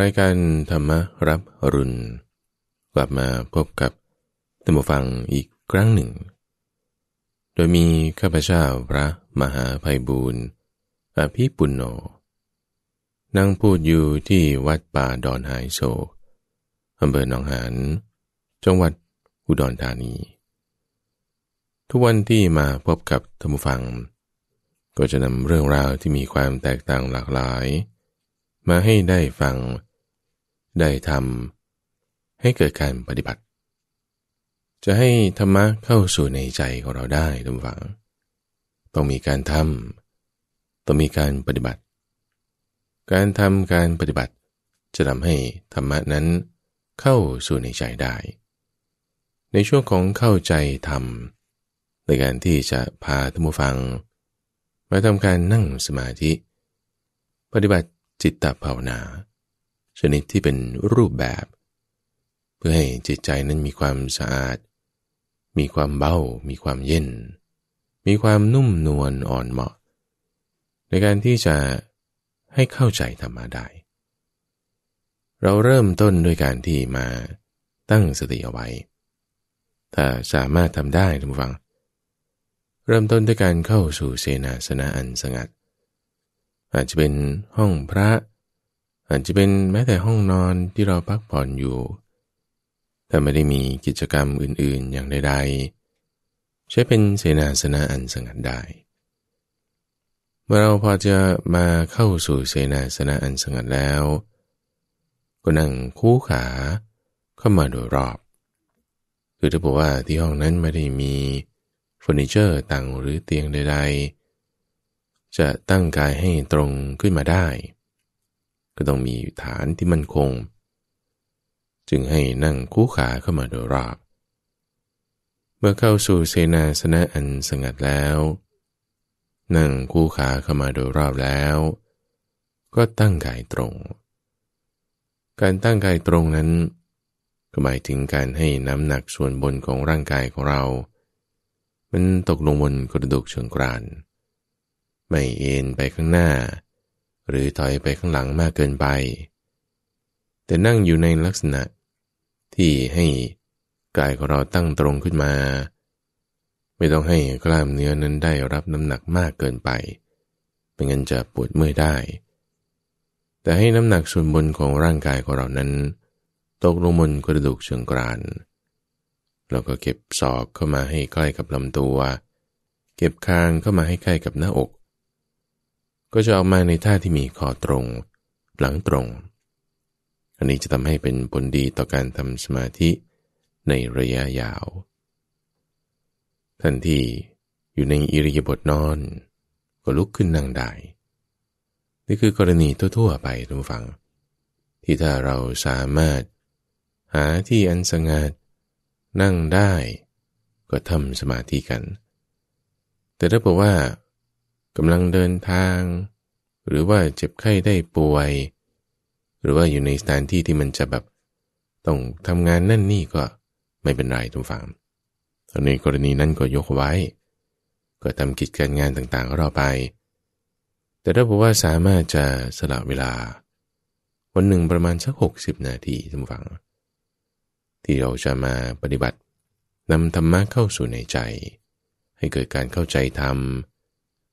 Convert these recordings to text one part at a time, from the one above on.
รายการธรรมรับรุณกลับมาพบกับตัมบฟังอีกครั้งหนึ่ง โดยมีข้าพเจ้าพระมหาภัยบูรณ์อภิปุณโญนั่งพูดอยู่ที่วัดป่าดอนหายโศกอำเภอหนองหานจังหวัดอุดรธานี ทุกวันที่มาพบกับธรรมฟัง ก็จะนำเรื่องราวที่มีความแตกต่างหลากหลาย มาให้ได้ฟังได้ทำให้เกิดการปฏิบัติ จะให้ธรรมะเข้าสู่ในใจของเราได้ทุกฝัง ต้องมีการทำต้องมีการปฏิบัติ การทำการปฏิบัติ จะทำให้ธรรมะนั้นเข้าสู่ในใจได้ ในช่วงของเข้าใจธรรมในการที่จะพาท่านผู้ฟังมาทำการนั่งสมาธิ ปฏิบัติจิตตภาวนาชนิดที่เป็นรูปแบบ เพื่อให้จิตใจนั้นมีความสะอาด มีความเบามีความเย็น มีความนุ่มนวลอ่อนเหมาะ ในการที่จะให้เข้าใจธรรมะได้ เราเริ่มต้นด้วยการที่มาตั้งสติเอาไว้ ถ้าสามารถทำได้ทุกฟัง เริ่มต้นด้วยการเข้าสู่เสนาสนะอันสงัด อาจจะเป็นห้องพระอาจจะเป็นแม้แต่ห้องนอนที่เราพักผ่อนอยู่ ถ้าไม่ได้มีกิจกรรมอื่น ๆ อย่างใด ๆ ใช้เป็นเสนาสนะอันสงัดได้ เมื่อเราพอจะมาเข้าสู่เสนาสนะอันสงัดแล้ว ก็นั่งคู่ขาเข้ามาโดยรอบ คือถ้าบอกว่าที่ห้องนั้น ไม่ได้มีเฟอร์นิเจอร์ต่างหรือเตียงใด ๆ จะตั้งกายให้ตรงขึ้นมาได้ก็ต้องมีฐานที่มั่นคง จึงให้นั่งคู่ขาเข้ามาโดยรอบ เมื่อเข้าสู่เสนาสนะอันสงัดแล้ว นั่งคู่ขาเข้ามาโดยรอบแล้ว ก็ตั้งกายตรง การตั้งกายตรงนั้น ก็หมายถึงการให้น้ำหนักส่วนบนของร่างกายของเรา มันตกลงบนกระดูกเชิงกรานไม่เอ็นไปข้างหน้าหรือถอยไปข้างหลังมากเกินไป แต่นั่งอยู่ในลักษณะที่ให้กายของเราตั้งตรงขึ้นมา ไม่ต้องให้กล้ามเนื้อนั้นได้รับน้ำหนักมากเกินไปเ็นเงั้นจะปวดเมื่อยได้ แต่ให้น้ำหนักส่วนบนของร่างกายของเรานั้นตกลงบนกระดูกเชิงกรานเราก็เก็บศอกเข้ามาให้ใกล้กับลำตัว เก็บคางเข้ามาให้ใกล้กับหน้าอกก็จะออกมาในท่าที่มีคอตรง หลังตรง อันนี้จะทำให้เป็นผลดีต่อการทำสมาธิในระยะยาวทันทีอยู่ในอิริยาบถนอนก็ลุกขึ้นนั่งได้ นี่คือกรณีทั่วๆไปทุกฝัง ที่ถ้าเราสามารถหาที่อันสงัดนั่งได้ ก็ทำสมาธิกัน แต่ถ้าบอกว่ากำลังเดินทาง หรือว่าเจ็บไข้ได้ป่วย หรือว่าอยู่ในสถานที่ที่มันจะแบบ ต้องทำงานนั่นนี่ก็ไม่เป็นไรทุกฝังตอนนี้กรณีนั้นก็ยกไว้ ก็ทำกิจการงานต่างๆ ก็รอไป แต่ถ้าบอกว่าสามารถจะสละเวลา วันหนึ่งประมาณสัก 60 นาทีทุกฝัง ที่เราจะมาปฏิบัตินำธรรมะเข้าสู่ในใจ ให้เกิดการเข้าใจธรรม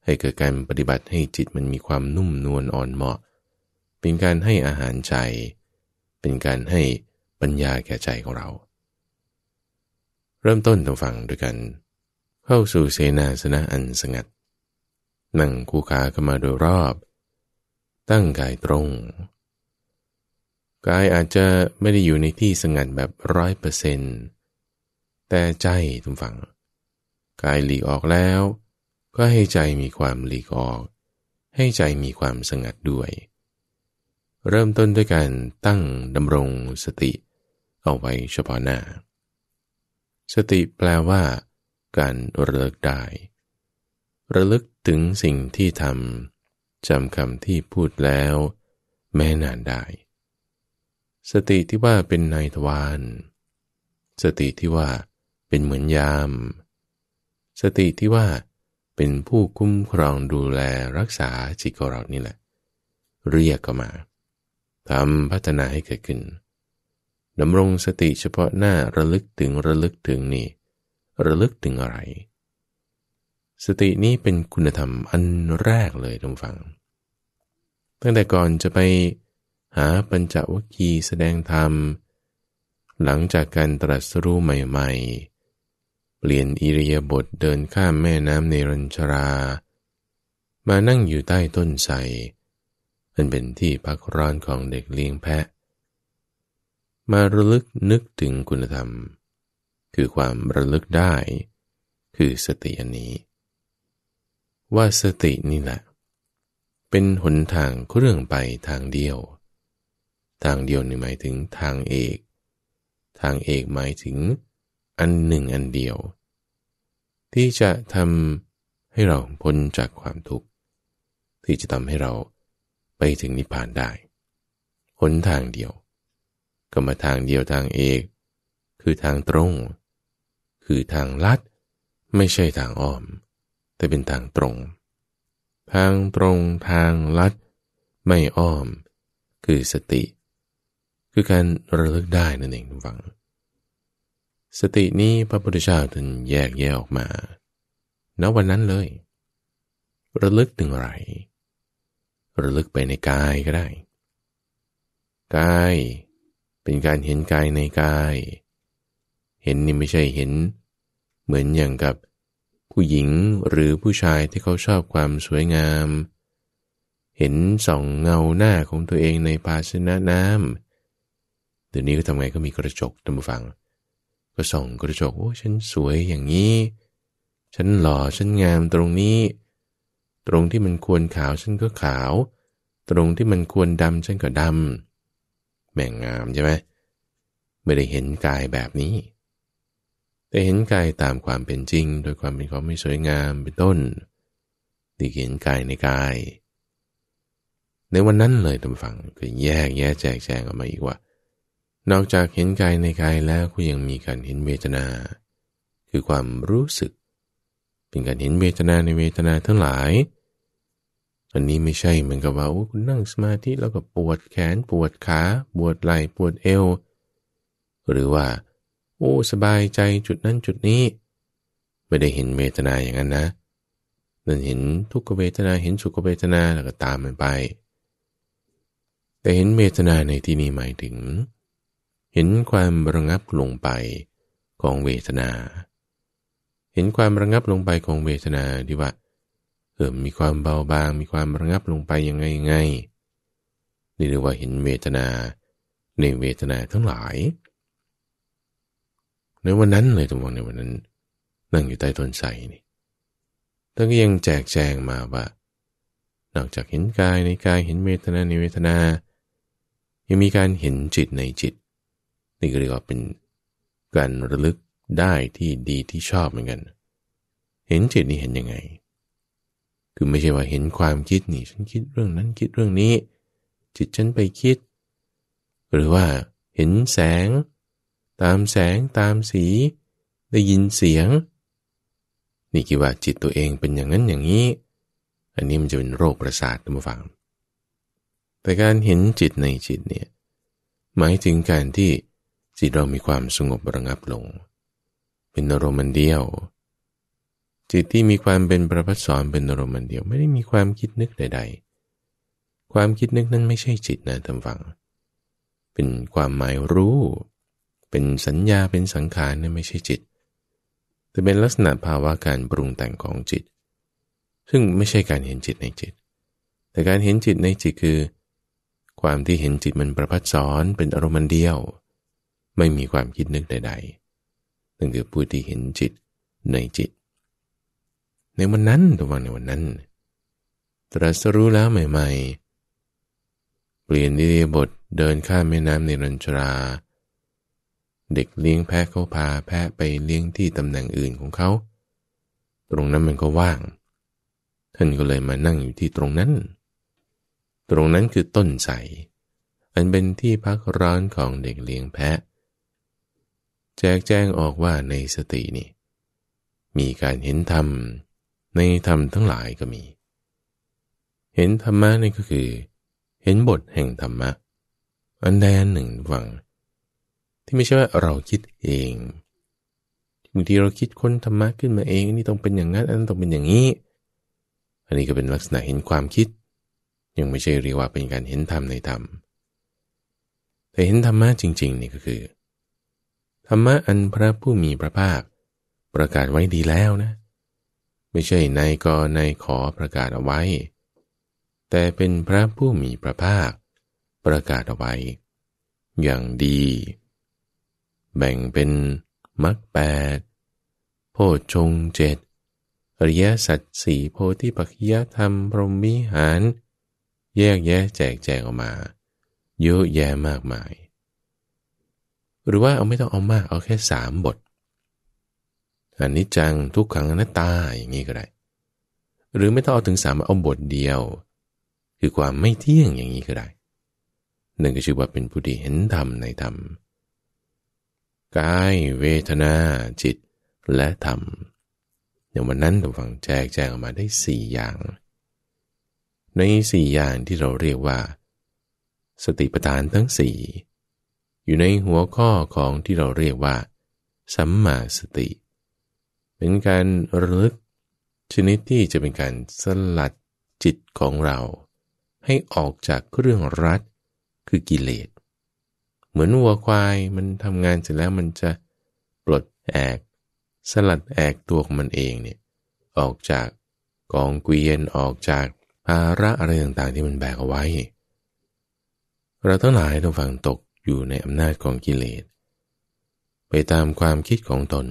ให้เกิดการปฏิบัติให้จิตมันมีความนุ่มนวลอ่อนเหมาะ เป็นการให้อาหารใจ เป็นการให้ปัญญาแก่ใจของเรา เริ่มต้นทงฟังด้วยกัน เข้าสู่เสนาสนะอันสงัดนั่งคู่ขาข้ามาโดยรอบ ตั้งกายตรง กายอาจจะไม่ได้อยู่ในที่สงัดแบบร้อยเปอร์เซนแต่ใจทุกฝั่งกายหลีกออกแล้วก็ให้ใจมีความหลีกออก ให้ใจมีความสงัดด้วย เริ่มต้นด้วยการตั้งดำรงสติ เอาไว้เฉพาะหน้า สติแปลว่าการระลึกได้ ระลึกถึงสิ่งที่ทำจำคำที่พูดแล้ว แม่นานได้สติที่ว่าเป็นนายทวารสติที่ว่า เป็นเหมือนยาม สติที่ว่าเเป็นผู้คุ้มครองดูแลรักษาจิตของเรานี่แหละ เรียกก็มาทำพัฒนาให้เกิดขึ้นดำรงสติเฉพาะหน้าระลึกถึงระลึกถึงนี่ ระลึกถึงอะไร สตินี้เป็นคุณธรรมอันแรกเลยทุกฝัง ตั้งแต่ก่อนจะไปหาปัญจวัคคีย์แสดงธรรม หลังจากการตรัสรู้ใหม่ๆเปลี่ยนอิริยาบถเดินข้ามแม่น้ำเนรัญชรามานั่งอยู่ใต้ต้นไทรมันเป็นที่พักร้อนของเด็กเลี้ยงแพะ มาระลึกนึกถึงคุณธรรม คือความระลึกได้ คือสติอันนี้ ว่าสตินี่แหละ เป็นหนทางเครื่องไปทางเดียว ทางเดียวนี่หมายถึงทางเอก ทางเอกหมายถึงอันหนึ่งอันเดียว ที่จะทำให้เราพ้นจากความทุกข์ที่จะทำให้เราไปถึงนิพพานได้หนทางเดียวก็มาทางเดียวทางเอกคือทางตรง คือทางลัดไม่ใช่ทางอ้อม แต่เป็นทางตรง ทางตรงทางลัดไม่อ้อม คือสติ คือการระลึกได้นั่นเองทุกฝังสตินี้พระพุทธเจ้าท่านแยกแยะออกมา ณ วันนั้นเลยระลึกถึงอะไร ระลึกไปในกายก็ได้กายเป็นการเห็นกายในกาย เห็นนี่ไม่ใช่เห็นเหมือนอย่างกับผู้หญิงหรือผู้ชายที่เขาชอบความสวยงาม เห็นส่องเงาหน้าของตัวเองในภาชนะน้ำเดี๋ยวนี้ก็ทำไงก็มีกระจกตำฟังก็ส่องกระจกโอ้ฉันสวยอย่างนี้ ฉันหล่อ ฉันงามตรงนี้ ตรงที่มันควรขาวฉันก็ขาว ตรงที่มันควรดำฉันก็ดำแม่งงามใช่ไหมไม่ได้เห็นกายแบบนี้แต่เห็นกายตามความเป็นจริง โดยความเป็นของไม่สวยงามเป็นต้นที่เห็นกายในกาย ในวันนั้นเลยทำฝังคือแยกแยะแจกแจงออกมาอีกว่านอกจากเห็นกายในกายแล้วก็ยังมีการเห็นเวทนา คือความรู้สึก เป็นการเห็นเวทนาในเวทนาทั้งหลายอันนี้ไม่ใช่เหมือนกับว่าคุณนั่งสมาธิแล้วก็ปวดแขนปวดขาปวดไหล่ปวดเอวหรือว่า โอ้สบายใจจุดนั้นจุดนี้ ไม่ได้เห็นเวทนาอย่างนั้นนะนั่นเห็นทุกขเวทนาเห็นสุขเวทนาแล้วก็ตามมันไป แต่เห็นเวทนาในที่นี้หมายถึงเห็นความระงับลงไปของเวทนา เห็นความระงับลงไปของเวทนาที่ว่าเออมีความเบาบาง มีความระงับลงไป ยังไงไง นี่เรียกว่าเห็นเวทนาในเวทนาทั้งหลาย ในวันนั้นเลยทุกคนในวันนั้นนั่งอยู่ใต้ต้นไทรนี่ ท่านก็ยังแจกแจงมาว่า นอกจากเห็นกายในกายเห็นเวทนาในเวทนา ยังมีการเห็นจิตในจิตนี่ก็เรียกว่าเป็นการระลึกได้ที่ดีที่ชอบเหมือนกัน เห็นจิตนี่เห็นยังไง คือไม่ใช่ว่าเห็นความคิดนี่ ฉันคิดเรื่องนั้นคิดเรื่องนี้ จิตฉันไปคิด หรือว่าเห็นแสง ตามแสงตามสีได้ยินเสียง นี่คิดว่าจิตตัวเองเป็นอย่างนั้นอย่างนี้ อันนี้มันจะเป็นโรคประสาททุกฝัง แต่การเห็นจิตในจิตเนี่ย หมายถึงการที่จิตเรามีความสงบระงับลง เป็นอารมณ์เดียว จิตที่มีความเป็นประพัดสอนเป็นอารมณ์เดียวไม่ได้มีความคิดนึกใด ๆ ความคิดนึกนั้นไม่ใช่จิตนะท่านฟัง เป็นความหมายรู้ เป็นสัญญาเป็นสังขารนั่นไม่ใช่จิตแต่เป็นลักษณะภาวะการปรุงแต่งของจิต ซึ่งไม่ใช่การเห็นจิตในจิต แต่การเห็นจิตในจิตคือ ความที่เห็นจิตมันประพัดสอนเป็นอารมณ์เดียวไม่มีความคิดนึกใดๆนั่นคือผู้ที่เห็นจิตในจิต ในวันนั้นตัวันในวันนั้น ตรัสรู้แล้วใหม่ ๆ เปลี่ยนดีบทเดินข้ามแม่น้ำในรัญชรา เด็กเลี้ยงแพะเขา พาแพะไปเลี้ยงที่ตำแหน่งอื่นของเขา ตรงนั้นมันก็ว่าง ท่านก็เลยมานั่งอยู่ที่ตรงนั้น ตรงนั้นคือต้นใสอันเป็นที่พักร้อนของเด็กเลี้ยงแพะแจกแจ้งออกว่าในสตินี่มีการเห็นธรรม ในธรรมทั้งหลายก็มี เห็นธรรมะนี่ก็คือ เห็นบทแห่งธรรมะ อันใดอันหนึ่งฝัง ที่ไม่ใช่ว่าเราคิดเองบางทีเราคิดค้นธรรมะขึ้นมาเองนี่ต้องเป็นอย่างนั้นอันนั้นต้องเป็นอย่างนี้ อันนี้ก็เป็นลักษณะเห็นความคิด ยังไม่ใช่เรียกว่าเป็นการเห็นธรรมในธรรมแต่เห็นธรรมะจริงๆนี่ก็คือธรรมะอันพระผู้มีพระภาค ประกาศไว้ดีแล้วนะ ไม่ใช่นายกนายขอประกาศเอาไว้ แต่เป็นพระผู้มีพระภาค ประกาศเอาไว้ อย่างดี แบ่งเป็นมรรคแปดโพชงเจ็ดอริยสัจสี่โพธิปัจจยธรรมพรหมิหารแยกแยะแจกแจงออกมาเยอะแยะมากมายหรือว่าเอาไม่ต้องเอามากเอาแค่สามบทอันนี้จังทุกขังอนัตตาอย่างนี้ก็ได้หรือไม่ต้องเอาถึงสามเอาบทเดียว คือความไม่เที่ยงอย่างนี้ก็ได้หนึ่งก็ชื่อว่าเป็นผู้ที่เห็นธรรมในธรรมกายเวทนา จิต และธรรมอย่างวันนั้นเราฟังแจกแจงออกมาได้สี่อย่าง ในสี่อย่างที่เราเรียกว่า สติปัฏฐานทั้งสี่อยู่ในหัวข้อของที่เราเรียกว่า สัมมาสติ เป็นการระลึกชนิดที่จะเป็นการสลัดจิตของเรา ให้ออกจากเครื่องรัดคือกิเลส เหมือนวัวควายมันทำงานเสร็จแล้วมันจะปลดแอก สลัดแอกตัวของมันเองเนี่ยออกจากกองเกวียนออกจากภาระอะไรต่างๆ ที่มันแบกเอาไว้ เราทั้งหลายต้องฟังตกอยู่ในอำนาจของกิเลสไปตามความคิดของตน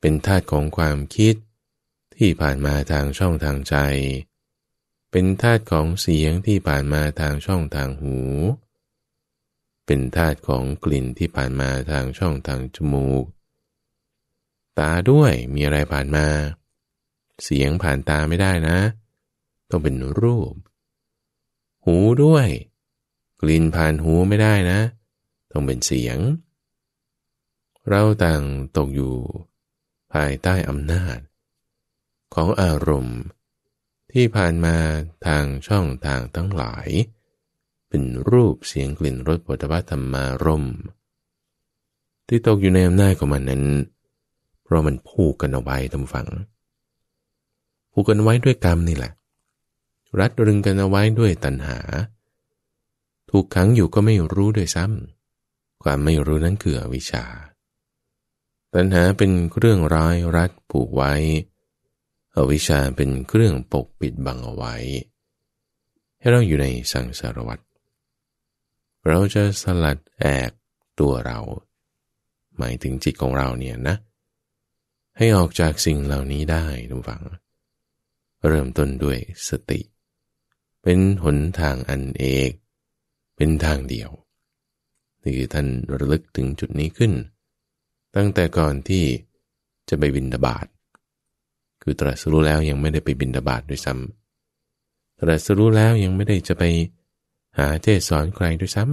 เป็นธาตุของความคิดที่ผ่านมาทางช่องทางใจ เป็นธาตุของเสียงที่ผ่านมาทางช่องทางหู เป็นธาตุของกลิ่นที่ผ่านมาทางช่องทางจมูก ตาด้วยมีอะไรผ่านมา เสียงผ่านตาไม่ได้นะ ต้องเป็นรูป หูด้วยกลิ่นผ่านหูไม่ได้นะ ต้องเป็นเสียง เราต่างตกอยู่ภายใต้อำนาจของอารมณ์ ที่ผ่านมาทางช่องทางทั้งหลาย เป็นรูปเสียงกลิ่นรสปฐวธรรมารมที่ตกอยู่ในอำนาจของมันนั้น เพราะมันผูกกันเอาไว้ทำฝังผูกกันไว้ด้วยกรรมนี่แหละ รัดรึงกันเอาไว้ด้วยตัณหาถูกขังอยู่ก็ไม่รู้ด้วยซ้ำ ความไม่รู้นั้นคืออวิชชา ปัญหาเป็นเครื่องร้ายรัดผูกไว้ อวิชชาเป็นเครื่องปกปิดบังเอาไว้ ให้เราอยู่ในสังสารวัฏ เราจะสลัดแอกตัวเรา หมายถึงจิตของเราเนี่ยนะ ให้ออกจากสิ่งเหล่านี้ได้ทุกฝัง เริ่มต้นด้วยสติ เป็นหนทางอันเอกเป็นทางเดียวนี่คือท่านระลึกถึงจุดนี้ขึ้น ตั้งแต่ก่อนที่จะไปบินดาบาดคือตรัสรู้แล้วยังไม่ได้ไปบินดาบาดด้วยซ้ำ ตรัสรู้แล้วยังไม่ได้จะไปหาเทศสอนใครด้วยซ้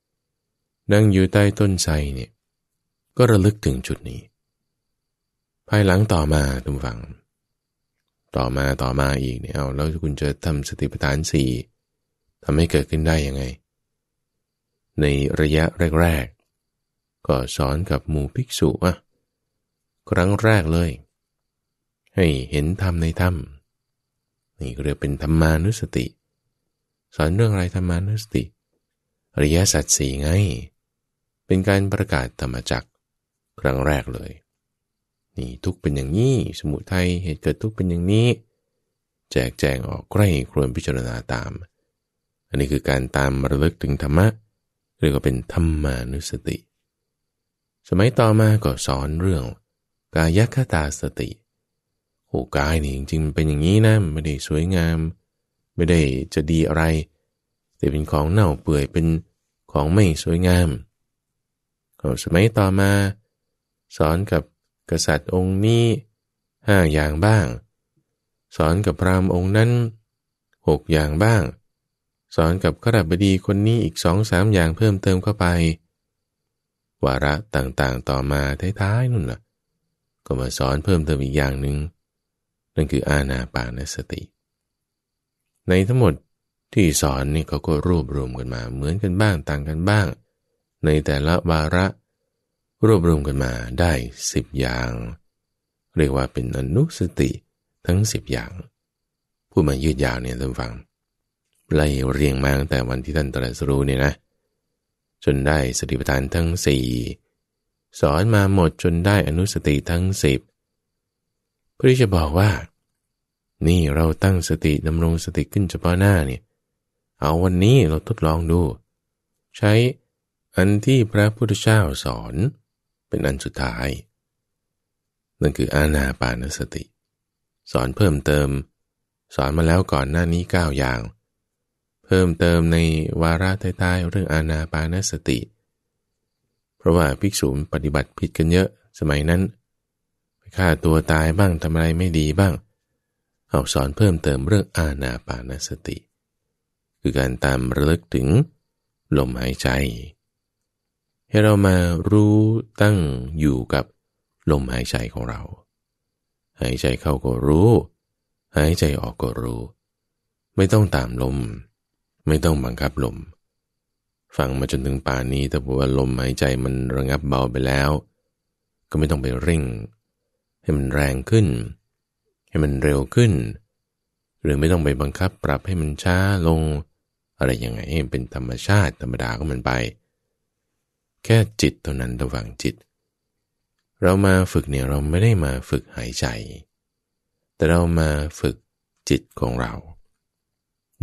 ำ นั่งอยู่ใต้ต้นไทรเนี่ยก็ระลึกถึงจุดนี้ ภายหลังต่อมาทุกฝัง ต่อมาต่อมาอีกเนี่ย เอาแล้วคุณจะทำสติปัฏฐานสี่ทำให้เกิดขึ้นได้ยังไงในระยะแรกๆ ก็สอนกับหมู่ภิกษุอ่ะ ครั้งแรกเลย ให้เห็นธรรมในธรรม นี่เรียกเป็นธรรมานุสติ สอนเรื่องอะไรธรรมานุสติอริยสัจสี่ไง เป็นการประกาศธรรมจักครั้งแรกเลย นี่ทุกเป็นอย่างนี้ สมุทัยเหตุเกิดทุกเป็นอย่างนี้ แจกแจงออกใกล้ควรพิจารณาตาม อันนี้คือการตามระลึกถึงธรรมะเรียกว่าเป็นธรรมานุสติ สมัยต่อมาก็สอนเรื่องกายคตาสติ โอ้กายนี่จริงๆมันเป็นอย่างนี้นะไม่ได้สวยงาม ไม่ได้จะดีอะไร แต่เป็นของเน่าเปื่อยเป็นของไม่สวยงามก็สมัยต่อมา สอนกับกษัตริย์องค์นี้ห้าอย่างบ้าง สอนกับพราหมณ์องค์นั้นหกอย่างบ้างสอนกับขรบดีคนนี้อีกสองสามอย่างเพิ่มเติมเข้าไป วาระต่างๆ ต่อมาท้ายๆนู่นล่ะ ก็มาสอนเพิ่มเติมอีกอย่างหนึ่งนั่นคืออาณาปานสติ ในทั้งหมดที่สอนนี่เขาก็รวบรวมกันมาเหมือนกันบ้างต่างกันบ้าง ในแต่ละวาระรวบรวมกันมาได้สิบอย่างเรียกว่าเป็นอนุสติทั้งสิบอย่าง ผู้มายืดยาวเนี่ยท่านฟังไล่เรียงมาตั้งแต่วันที่ท่านตรัสรู้เนี่ยนะจนได้สติปัฏฐานทั้งสี่สอนมาหมดจนได้อนุสติทั้งสิบเพื่อที่จะบอกว่า นี่เราตั้งสติดำรงสติขึ้นเฉพาะหน้าเนี่ยเอาวันนี้เราทดลองดู ใช้อันที่พระพุทธเจ้าสอน เป็นอันสุดท้าย นั่นคืออาณาปานสติ สอนเพิ่มเติม สอนมาแล้วก่อนหน้านี้9อย่างเพิ่มเติมในวาระใต้ๆเรื่องอาณาปานสติ เพราะว่าภิกษุปฏิบัติผิดกันเยอะสมัยนั้นไปฆ่าตัวตายบ้างทำอะไรไม่ดีบ้างเอาสอนเพิ่มเติมเรื่องอาณาปานสติ คือการตามระลึกถึงลมหายใจ ให้เรามารู้ตั้งอยู่กับลมหายใจของเรา หายใจเข้าก็รู้ หายใจออกก็รู้ ไม่ต้องตามลมไม่ต้องบังคับลม ฟังมาจนถึงป่านนี้ถ้าบอกว่าลมหายใจมันระงับเบาไปแล้ว ก็ไม่ต้องไปเร่ง ให้มันแรงขึ้น ให้มันเร็วขึ้น หรือไม่ต้องไปบังคับปรับให้มันช้าลง อะไรยังไงให้เป็นธรรมชาติธรรมดาก็มันไป แค่จิตเท่านั้นระหว่างจิต เรามาฝึกเนี่ยเราไม่ได้มาฝึกหายใจ แต่เรามาฝึกจิตของเรา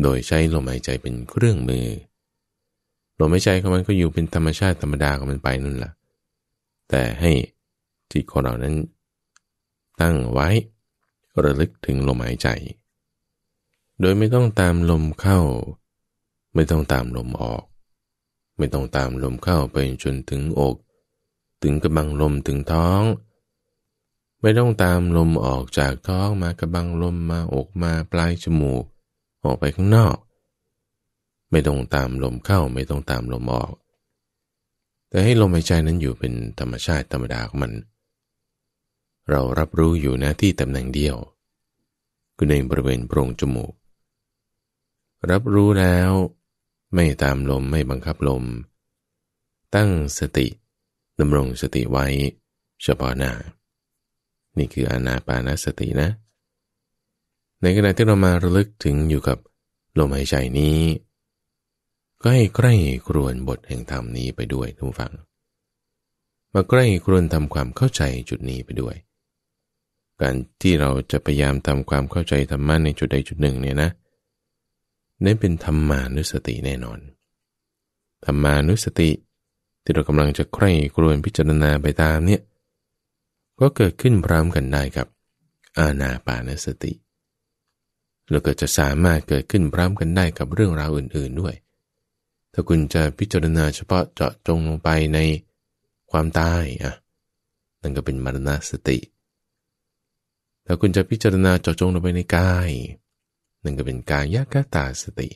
โดยใช้ลมหายใจเป็นเครื่องมือ ลมหายใจของมันก็อยู่เป็นธรรมชาติธรรมดาของมันไปนั่นแหละแต่ให้จิตของเรานั้น ตั้งไว้ระลึกถึงลมหายใจ โดยไม่ต้องตามลมเข้า ไม่ต้องตามลมออก ไม่ต้องตามลมเข้าไปจนถึงอก ถึงกระบังลมถึงท้อง ไม่ต้องตามลมออกจากท้องมากระบังลมมาอกมาปลายจมูกออกไปข้างนอก ไม่ต้องตามลมเข้าไม่ต้องตามลมออก แต่ให้ลมหายใจนั้นอยู่เป็นธรรมชาติธรรมดาของมัน เรารับรู้อยู่หน้าที่ตำแหน่งเดียวคือในบริเวณโพรงจมูก รับรู้แล้ว ไม่ตามลมไม่บังคับลม ตั้งสติดำรงสติไว้ เฉพาะหน้า นี่คืออานาปานสตินะในขณะที่เรามาระลึกถึงอยู่กับลมหายใจนี้ก็ให้ใกล้ครวนบทแห่งธรรมนี้ไปด้วยทุกฝังมาใกล้ครวนทำความเข้าใจจุดนี้ไปด้วย การที่เราจะพยายามทำความเข้าใจธรรมะในจุดใดจุดหนึ่งเนี่ยนะนั่นเป็นธรรมานุสติแน่นอนธรรมานุสติ ที่เรากำลังจะใคร่ครวนพิจารณาไปตามเนี่ยก็เกิดขึ้นพร้อมกันได้กับอาณาปานสติแล้วก็จะสามารถเกิดขึ้นพร้อมกันได้กับเรื่องราวอื่นๆด้วย ถ้าคุณจะพิจารณาเฉพาะเจาะจงลงไปในความตายอ่ะนั่นก็เป็นมรณสติ ถ้าคุณจะพิจารณาเจาะจงลงไปในกาย นั่นก็เป็นกายยกตาสติ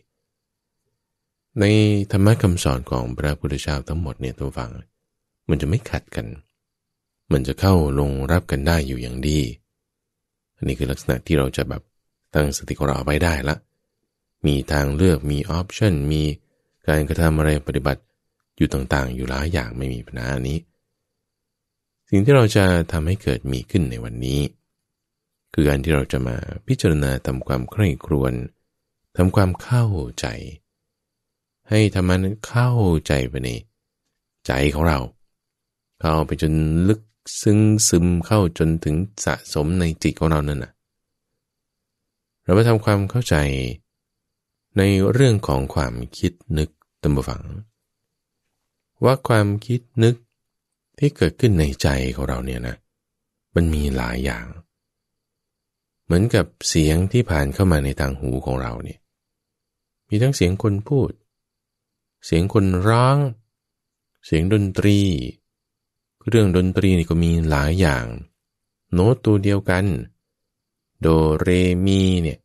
ในธรรมะคำสอนของพระพุทธเจ้าทั้งหมดเนี่ยตัวฟังมันจะไม่ขัดกัน มันจะเข้าลงรับกันได้อยู่อย่างดี อันนี้คือลักษณะที่เราจะแบบตั้งสติของเราไว้ได้ละ มีทางเลือก มีออปชันมีการกระทำอะไรปฏิบัติอยู่ต่างๆ อยู่หลายอย่างไม่มีปัญหานี้ สิ่งที่เราจะทำให้เกิดมีขึ้นในวันนี้ คือการที่เราจะมาพิจารณาทำความใคร่ครวญทำความเข้าใจ ให้ธรรมะนั้นเข้าใจไป ในใจของเรา เข้าไปจนลึกซึ้งซึมเข้าจนถึงสะสมในจิตของเรานั่นน่ะเรามาทำความเข้าใจในเรื่องของความคิดนึกตัมบฝัง ว่าความคิดนึกที่เกิดขึ้นในใจของเราเนี่ยนะ มันมีหลายอย่าง เหมือนกับเสียงที่ผ่านเข้ามาในทางหูของเราเนี่ยมีทั้งเสียงคนพูด เสียงคนร้องเสียงดนตรีเรื่องดนตรีนี่ก็มีหลายอย่าง โน้ตตัวเดียวกันเโดเรมีเนี่ย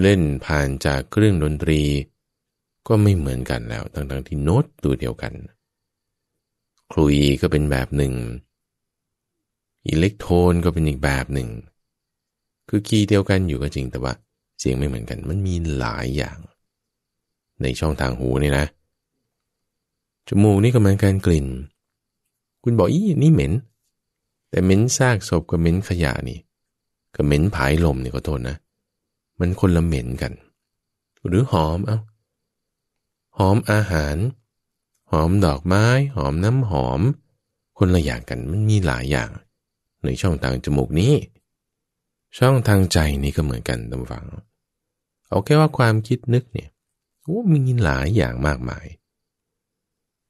เล่นผ่านจากเครื่องดนตรี ก็ไม่เหมือนกันแล้วทั้งๆที่โน้ตตัวเดียวกันคลุยก็เป็นแบบหนึ่ง อิเล็กโทรนก็เป็นอีกแบบหนึ่ง คือคีย์เดียวกันอยู่ก็จริงแต่ว่า เสียงไม่เหมือนกัน มันมีหลายอย่าง ในช่องทางหู นี่นะ จมูกนี่ก็เหมือนกันกลิ่น คุณบอกอี้นี่เหม็น แต่เหม็นซากศพกับเหม็นขยะนี่กับเหม็นผายลมเนี่ยก็โทษนะ มันคนละเหม็นกัน หรือหอมเอา้าหอมอาหาร หอมดอกไม้ หอมน้ำหอม คนละอย่างกัน มันมีหลายอย่าง ในช่องทางจมูกนี้ ช่องทางใจนี่ก็เหมือนกันตามฟัง เอาแค่ว่าความคิดนึกเนี่ยโอ้มีหลายอย่างมากมาย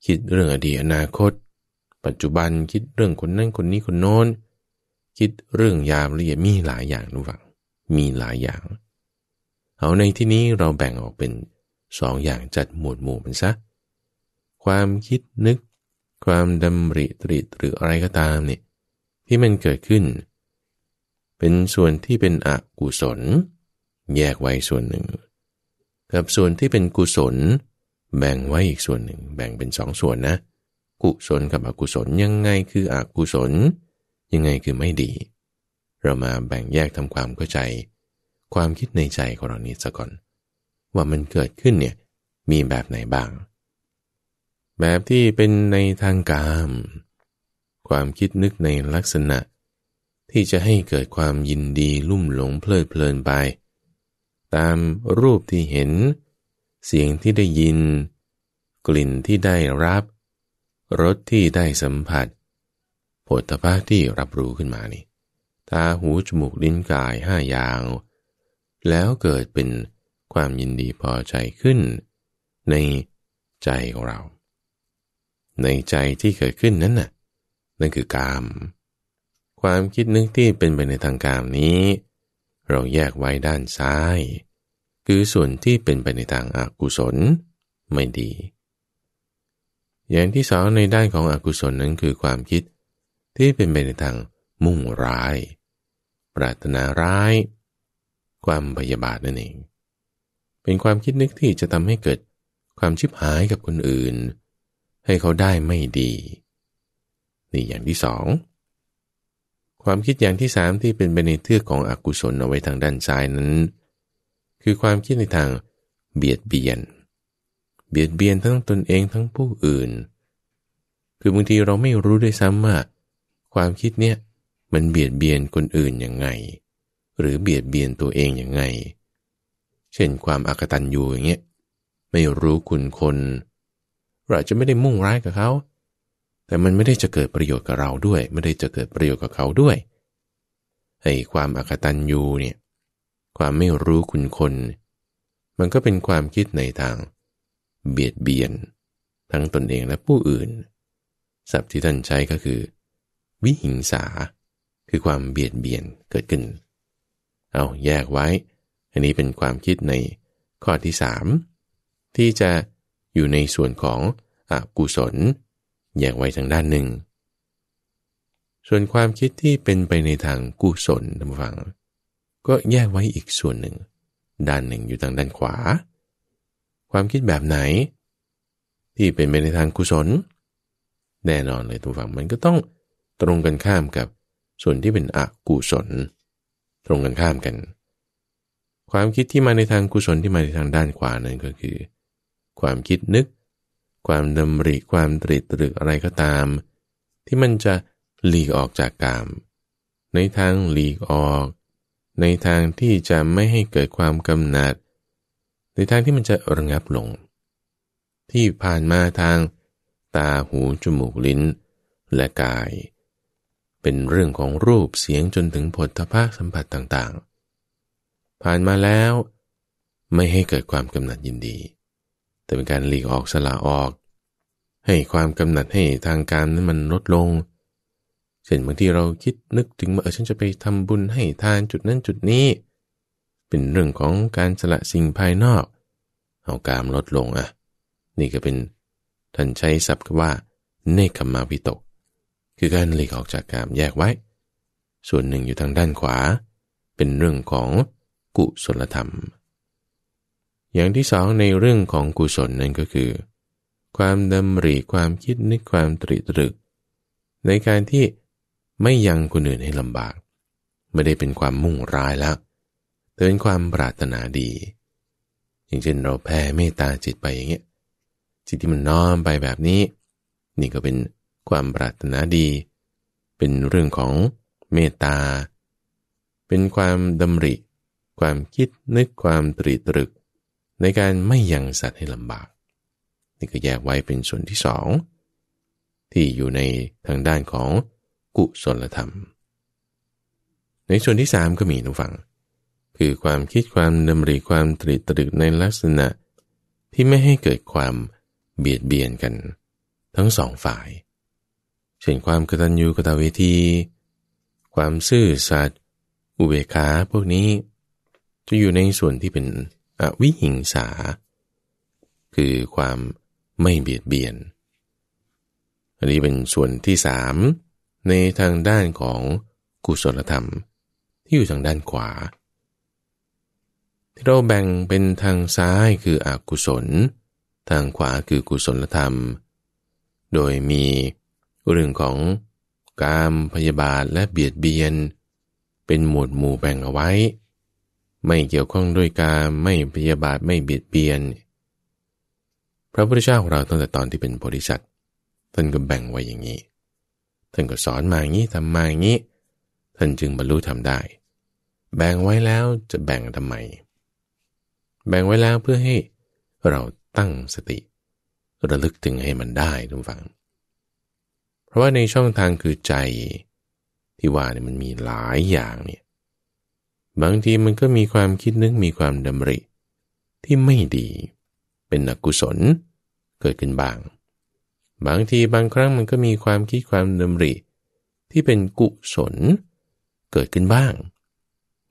คิดเรื่องอดีต อนาคต ปัจจุบัน คิดเรื่องคนนั่นคนนี้คนโน้นคิดเรื่องยามละเอียดมีหลายอย่างนู่ฟังมีหลายอย่างเอาในที่นี้เราแบ่งออกเป็นสองอย่างจัดหมวดหมู่มันซะ ความคิดนึกความดำริตริหรืออะไรก็ตามเนี่ยที่มันเกิดขึ้น เป็นส่วนที่เป็นอกุศล แยกไว้ส่วนหนึ่ง กับส่วนที่เป็นกุศล แบ่งไว้อีกส่วนหนึ่ง แบ่งเป็นสองส่วนนะ กุศลกับอกุศลยังไง คืออกุศลยังไงคือไม่ดี เรามาแบ่งแยกทำความเข้าใจ ความคิดในใจของเรานี้ซะก่อน ว่ามันเกิดขึ้นเนี่ยมีแบบไหนบ้าง แบบที่เป็นในทางกาม ความคิดนึกในลักษณะ ที่จะให้เกิดความยินดีลุ่มหลงเพลิดเพลินไป ตามรูปที่เห็นเสียงที่ได้ยิน กลิ่นที่ได้รับรสที่ได้สัมผัสเตภะที่รับรู้ขึ้นมานี่ตาหูจมูกลิ้นกายห้าอย่างแล้วเกิดเป็นความยินดีพอใจขึ้น ในใจของเรา ในใจที่เกิดขึ้นนั้นน่ะนั่นคือกาม ความคิดนึกที่เป็นไปในทางกามนี้ เราแยกไว้ด้านซ้าย คือส่วนที่เป็นไปในทางอากุศลไม่ดี อย่างที่สองในด้านของอกุศลนั้นคือความคิดที่เป็นไปในทางมุ่งร้าย ปรารถนาร้าย ความพยาบาทนั่นเอง เป็นความคิดนึกที่จะทำให้เกิดความชิบหายกับคนอื่น ให้เขาได้ไม่ดี นี่อย่างที่สอง ความคิดอย่างที่สามที่เป็นไปในเทือกของอกุศลเอาไว้ทางด้านซ้ายนั้น คือความคิดในทางเบียดเบียน เบียดเบียนทั้งตนเองทั้งผู้อื่น คือบางทีเราไม่รู้ด้วยซ้ำว่าความคิดเนี้ยมันเบียดเบียนคนอื่นยังไง หรือเบียดเบียนตัวเองยังไง เช่นความอากตันยูอย่างเงี้ยไม่รู้คุณคน เราจะไม่ได้มุ่งร้ายกับเขา แต่มันไม่ได้จะเกิดประโยชน์กับเราด้วย ไม่ได้จะเกิดประโยชน์กับเขาด้วยไอ้ความอากตันยูเนี่ย ความไม่รู้คุณคน มันก็เป็นความคิดในทาง เบียดเบียน ทั้งตนเองและผู้อื่นสัพที่ท่านใช้ก็คือวิหิงสาคือความเบียดเบียนเกิดขึ้น เอาแยกไว้ อันนี้เป็นความคิดในข้อที่สามที่จะอยู่ในส่วนของอกุศล แยกไว้ทางด้านหนึ่ง ส่วนความคิดที่เป็นไปในทางกุศลทำฟัง ก็แยกไว้อีกส่วนหนึ่ง ด้านหนึ่งอยู่ทางด้านขวา ความคิดแบบไหน ที่เป็นไปในทางกุศล แน่นอนเลยทุกฝั่งมันก็ต้องตรงกันข้ามกับส่วนที่เป็นอกุศลตรงกันข้ามกัน ความคิดที่มาในทางกุศลที่มาในทางด้านขวานั้นก็คือ ความคิดนึก ความดำริความตริตรึกอะไรก็ตาม ที่มันจะหลีกออกจากกาม ในทางหลีกออก ในทางที่จะไม่ให้เกิดความกำหนัดในทางที่มันจะระงับลง ที่ผ่านมาทางตาหู จมูกลิ้นและกายเป็นเรื่องของรูปเสียงจนถึงผลทพะสัมผัสต่างๆ ผ่านมาแล้ว ไม่ให้เกิดความกำหนัดยินดี แต่เป็นการหลีกออกสละออก ให้ความกำหนัดให้ทางการนั้นมันลดลงเช่นบางที่เราคิดนึกถึงว่าเออฉันจะไปทำบุญให้ทานจุดนั้นจุดนี้ เป็นเรื่องของการสละสิ่งภายนอก เอากามลดลงอ่ะ นี่ก็เป็นท่านใช้ศัพท์ว่าเนคขมาวิตกคือการหลีกออกจากกามแยกไว้ ส่วนหนึ่งอยู่ทางด้านขวา เป็นเรื่องของกุศลธรรม อย่างที่สองในเรื่องของกุศลนั้นก็คือ ความดำริความคิดนึกความตริตรึก ในการที่ไม่ยังคนอื่นให้ลำบาก ไม่ได้เป็นความมุ่งร้ายแล้วแต่เป็นความปรารถนาดี อย่างเช่นเราแผ่เมตตาจิตไปอย่างเงี้ยจิตที่มันน้อมไปแบบนี้ นี่ก็เป็นความปรารถนาดี เป็นเรื่องของเมตตาเป็นความดำริ ความคิดนึกความตรีตรึก ในการไม่ยังสัตว์ให้ลำบากนี่ก็แยกไว้เป็นส่วนที่สองที่อยู่ในทางด้านของกุศลธรรม ในส่วนที่สามก็มีทุกฝัง คือความคิดความดำริความตรีตรึกในลักษณะ ที่ไม่ให้เกิดความเบียดเบียนกัน ทั้งสองฝ่ายเช่นความกตัญญูกตเวที ความซื่อสัตย์อุเบกขาพวกนี้ จะอยู่ในส่วนที่เป็นอวิหิงสา คือความไม่เบียดเบียน อันนี้เป็นส่วนที่สามในทางด้านของกุศลธรรม ที่อยู่ทางด้านขวา ที่เราแบ่งเป็นทางซ้ายคืออกุศล ทางขวาคือกุศลธรรม โดยมีเรื่องของกามพยาบาทและเบียดเบียนเป็นหมวดหมู่แบ่งเอาไว้ ไม่เกี่ยวข้องด้วยกามไม่พยาบาทไม่เบียดเบียนพระพุทธเจ้าของเราตั้งแต่ตอนที่เป็นโพธิสัตว์ท่านก็แบ่งไว้อย่างนี้ท่านก็สอนมาอย่างนี้ทำมาอย่างนี้ท่านจึงบรรลุทำได้ แบ่งไว้แล้วจะแบ่งทำไม แบ่งไว้แล้วเพื่อให้เราตั้งสติ ระลึกถึงให้มันได้ทุกฝังเพราะว่าในช่องทางคือใจ ที่ว่าเนี่ยมันมีหลายอย่างเนี่ยบางทีมันก็มีความคิดนึกมีความดำริ ที่ไม่ดี เป็นอกุศล เกิดขึ้นบ้าง บางทีบางครั้งมันก็มีความคิดความดำริ ที่เป็นกุศลเกิดขึ้นบ้าง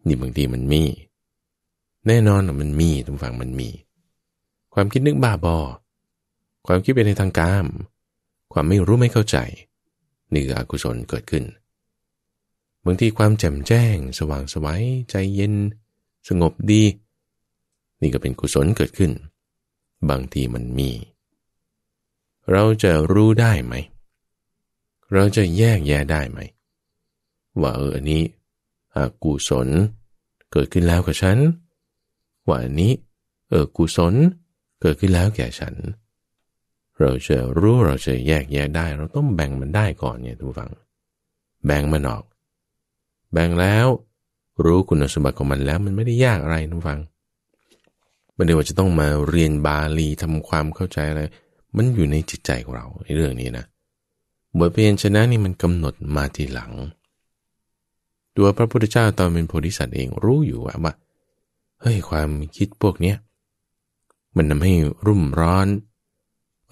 นี่บางทีมันมี แน่นอนมันมีทุกฝั่งมันมี ความคิดนึกบ้าบอความคิดไปในทางกาม ความไม่รู้ไม่เข้าใจนี่คืออกุศลเกิดขึ้น บางทีความแจ่มแจ้งสว่างสวัยใจเย็น สงบดี นี่ก็เป็นกุศลเกิดขึ้น บางทีมันมี เราจะรู้ได้ไหม เราจะแยกแยะได้ไหม ว่าเอออันนี้อกุศลเกิดขึ้นแล้วกับฉัน ว่าอันนี้เออกุศลเกิดขึ้นแล้วแก่ฉันเราจะรู้เราจะแยกแยะได้ เราต้องแบ่งมันได้ก่อนเนี่ยทุกฝัง แบ่งมันออก แบ่งแล้วรู้คุณสมบัติของมันแล้วมันไม่ได้ยากอะไรทุกฝังไม่ได้ว่าจะต้องมาเรียนบาลีทำความเข้าใจอะไรมันอยู่ในจิตใจของเราในเรื่องนี้นะบทเพียนชนะนี่มันกำหนดมาทีหลัง ตัวพระพุทธเจ้าตอนเป็นโพธิสัตว์เองรู้อยู่ว่าเฮ้ยความคิดพวกเนี้ยมันทำให้รุ่มร้อน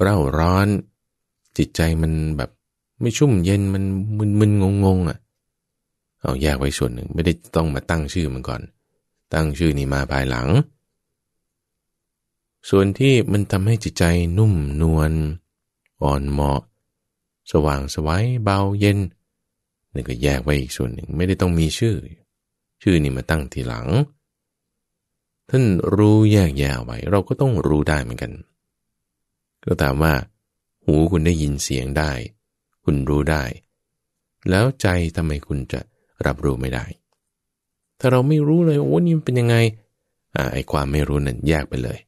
เร่าร้อนจิตใจมันแบบไม่ชุ่มเย็นมันมึนงงอ่ะเอาแยกไว้ส่วนหนึ่งไม่ได้ต้องมาตั้งชื่อมันก่อน ตั้งชื่อนี้มาภายหลัง ส่วนที่มันทำให้จิตใจนุ่มนวลอ่อนเหมาะสว่างสวายเบา เย็นนี่ก็แยกไว้อีกส่วนหนึ่งไม่ได้ต้องมีชื่อชื่อนี่มาตั้งทีหลังท่านรู้แยกแยะไว้ เราก็ต้องรู้ได้เหมือนกันก็ถามว่า หูคุณได้ยินเสียงได้ คุณรู้ได้ แล้วใจทำไมคุณจะรับรู้ไม่ได้ ถ้าเราไม่รู้เลยโอ้นี่เป็นยังไง อ่าไอความไม่รู้นั่นแยกไปเลย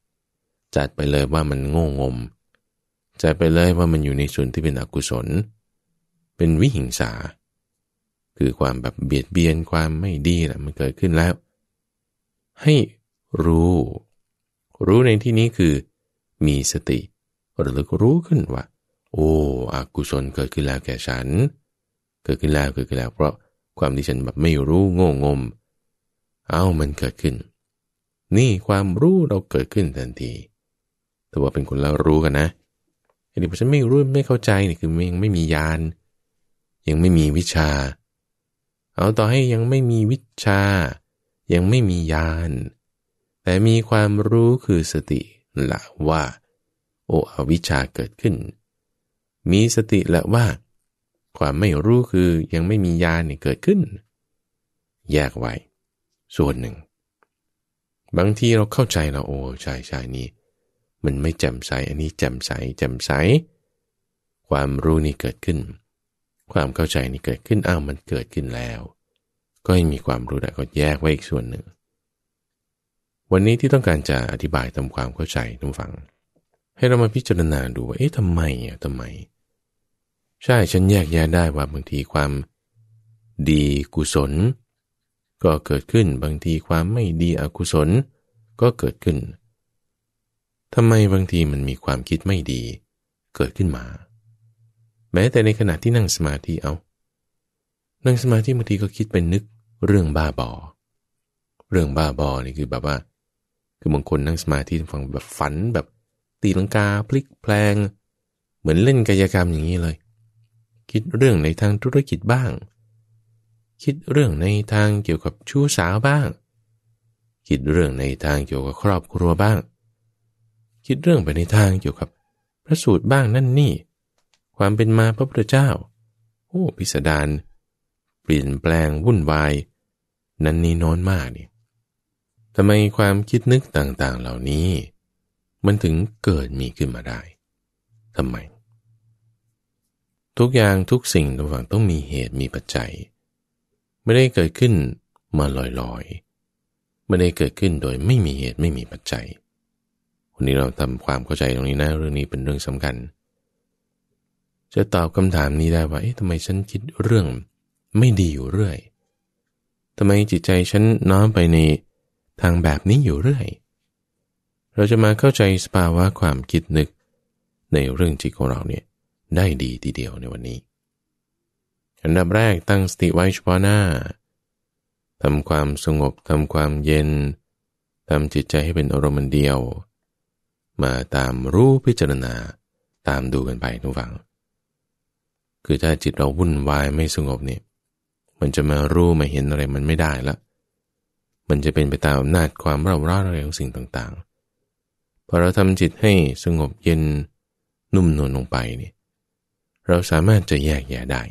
จัดไปเลยว่ามันโง่งมจัดไปเลยว่ามันอยู่ในส่วนที่เป็นอกุศล เป็นวิหิงสา คือความแบบเบียดเบียนความไม่ดีแหละมันเกิดขึ้นแล้ว ให้รู้ รู้ในที่นี้คือ มีสติระลึกรู้ขึ้นว่า โอ้อกุศลเกิดขึ้นแล้วแก่ฉันเกิดขึ้นแล้วเกิดขึ้นแล้วเพราะความที่ฉันแบบไม่รู้โง่งม เอา้ามันเกิดขึ้น นี่ความรู้เราเกิดขึ้นทันที แต่ว่าเป็นคนเรารู้กันนะอันนี้ผมฉันไม่รู้ ไม่เข้าใจนี่คือยังไม่มียาน ยังไม่มีวิชา เอาต่อให้ยังไม่มีวิชา ยังไม่มียาน แต่มีความรู้คือสติละว่าโออวิชชาเกิดขึ้น มีสติและว่า ความไม่รู้คือยังไม่มียาเนี่ยเกิดขึ้น แยกไว้ ส่วนหนึ่ง บางทีเราเข้าใจเราโอ้ชายชายนี้มันไม่แจ่มใสอันนี้แจ่มใสแจ่มใส ความรู้นี่เกิดขึ้น ความเข้าใจนี่เกิดขึ้นอ้าวมันเกิดขึ้นแล้ว ก็ยังมีความรู้แต่ก็แยกไว้อีกส่วนหนึ่ง วันนี้ที่ต้องการจะอธิบายทำความเข้าใจทุกฝังให้เรามาพิจารณาดูว่า เอ๊ะทำไมอ่ะทำไม ใช่ฉันแยกแยะได้ว่า บางทีความดีกุศลก็เกิดขึ้น บางทีความไม่ดีอกุศลก็เกิดขึ้น ทำไมบางทีมันมีความคิดไม่ดี เกิดขึ้นมา แม้แต่ในขณะที่นั่งสมาธิ เอา นั่งสมาธิบางทีก็คิดเป็นนึกเรื่องบ้าบอ เรื่องบ้าบอนี่คือแบบว่า คือบางคน นั่งสมาธิฟังแบบฝันแบบตีลังกาพลิก แพลง เหมือนเล่นกายกรรมอย่างนี้เลย คิดเรื่องในทางธุรกิจบ้าง คิดเรื่องในทางเกี่ยวกับชู้สาวบ้าง คิดเรื่องในทางเกี่ยวกับครอบครัวบ้าง คิดเรื่องไปในทางเกี่ยวกับพระสูตรบ้างนั่นนี่ ความเป็นมาพระพุทธเจ้า โอ้พิสดารเปลี่ยนแปลงวุ่นวายนั้นนี่น้อนมากนี่ทำไมความคิดนึกต่างๆ เหล่านี้มันถึงเกิดมีขึ้นมาได้ทำไม ทุกอย่างทุกสิ่งทุกอย่างต้องมีเหตุมีปัจจัย ไม่ได้เกิดขึ้นมาลอยๆ ไม่ได้เกิดขึ้นโดยไม่มีเหตุไม่มีปัจจัย วันนี้เราทำความเข้าใจตรงนี้นะเรื่องนี้เป็นเรื่องสำคัญ จะตอบคำถามนี้ได้ว่าเอ๊ะทำไมฉันคิดเรื่องไม่ดีอยู่เรื่อยทำไมจิตใจฉันน้อมไปในทางแบบนี้อยู่เรื่อยเราจะมาเข้าใจสภาวะความคิดนึก ในเรื่องจิตของเราเนี่ยได้ดีทีเดียวในวันนี้อันดับแรกตั้งสติไว้ เฉพาะหน้าทำความสงบทำความเย็น ทำจิตใจให้เป็นอารมณ์เดียว มาตามรู้พิจารณาตามดูกันไปทุกฝัง คือถ้าจิตเราวุ่นวายไม่สงบเนี่ยมันจะมารู้มาเห็นอะไรมันไม่ได้ละ มันจะเป็นไปตามอำนาจความเร่าร้อนอะไรของสิ่งต่างๆพอเราทำจิตให้สงบเย็นนุ่มนวลลงไปเนี่ย เราสามารถจะแยกแยะได้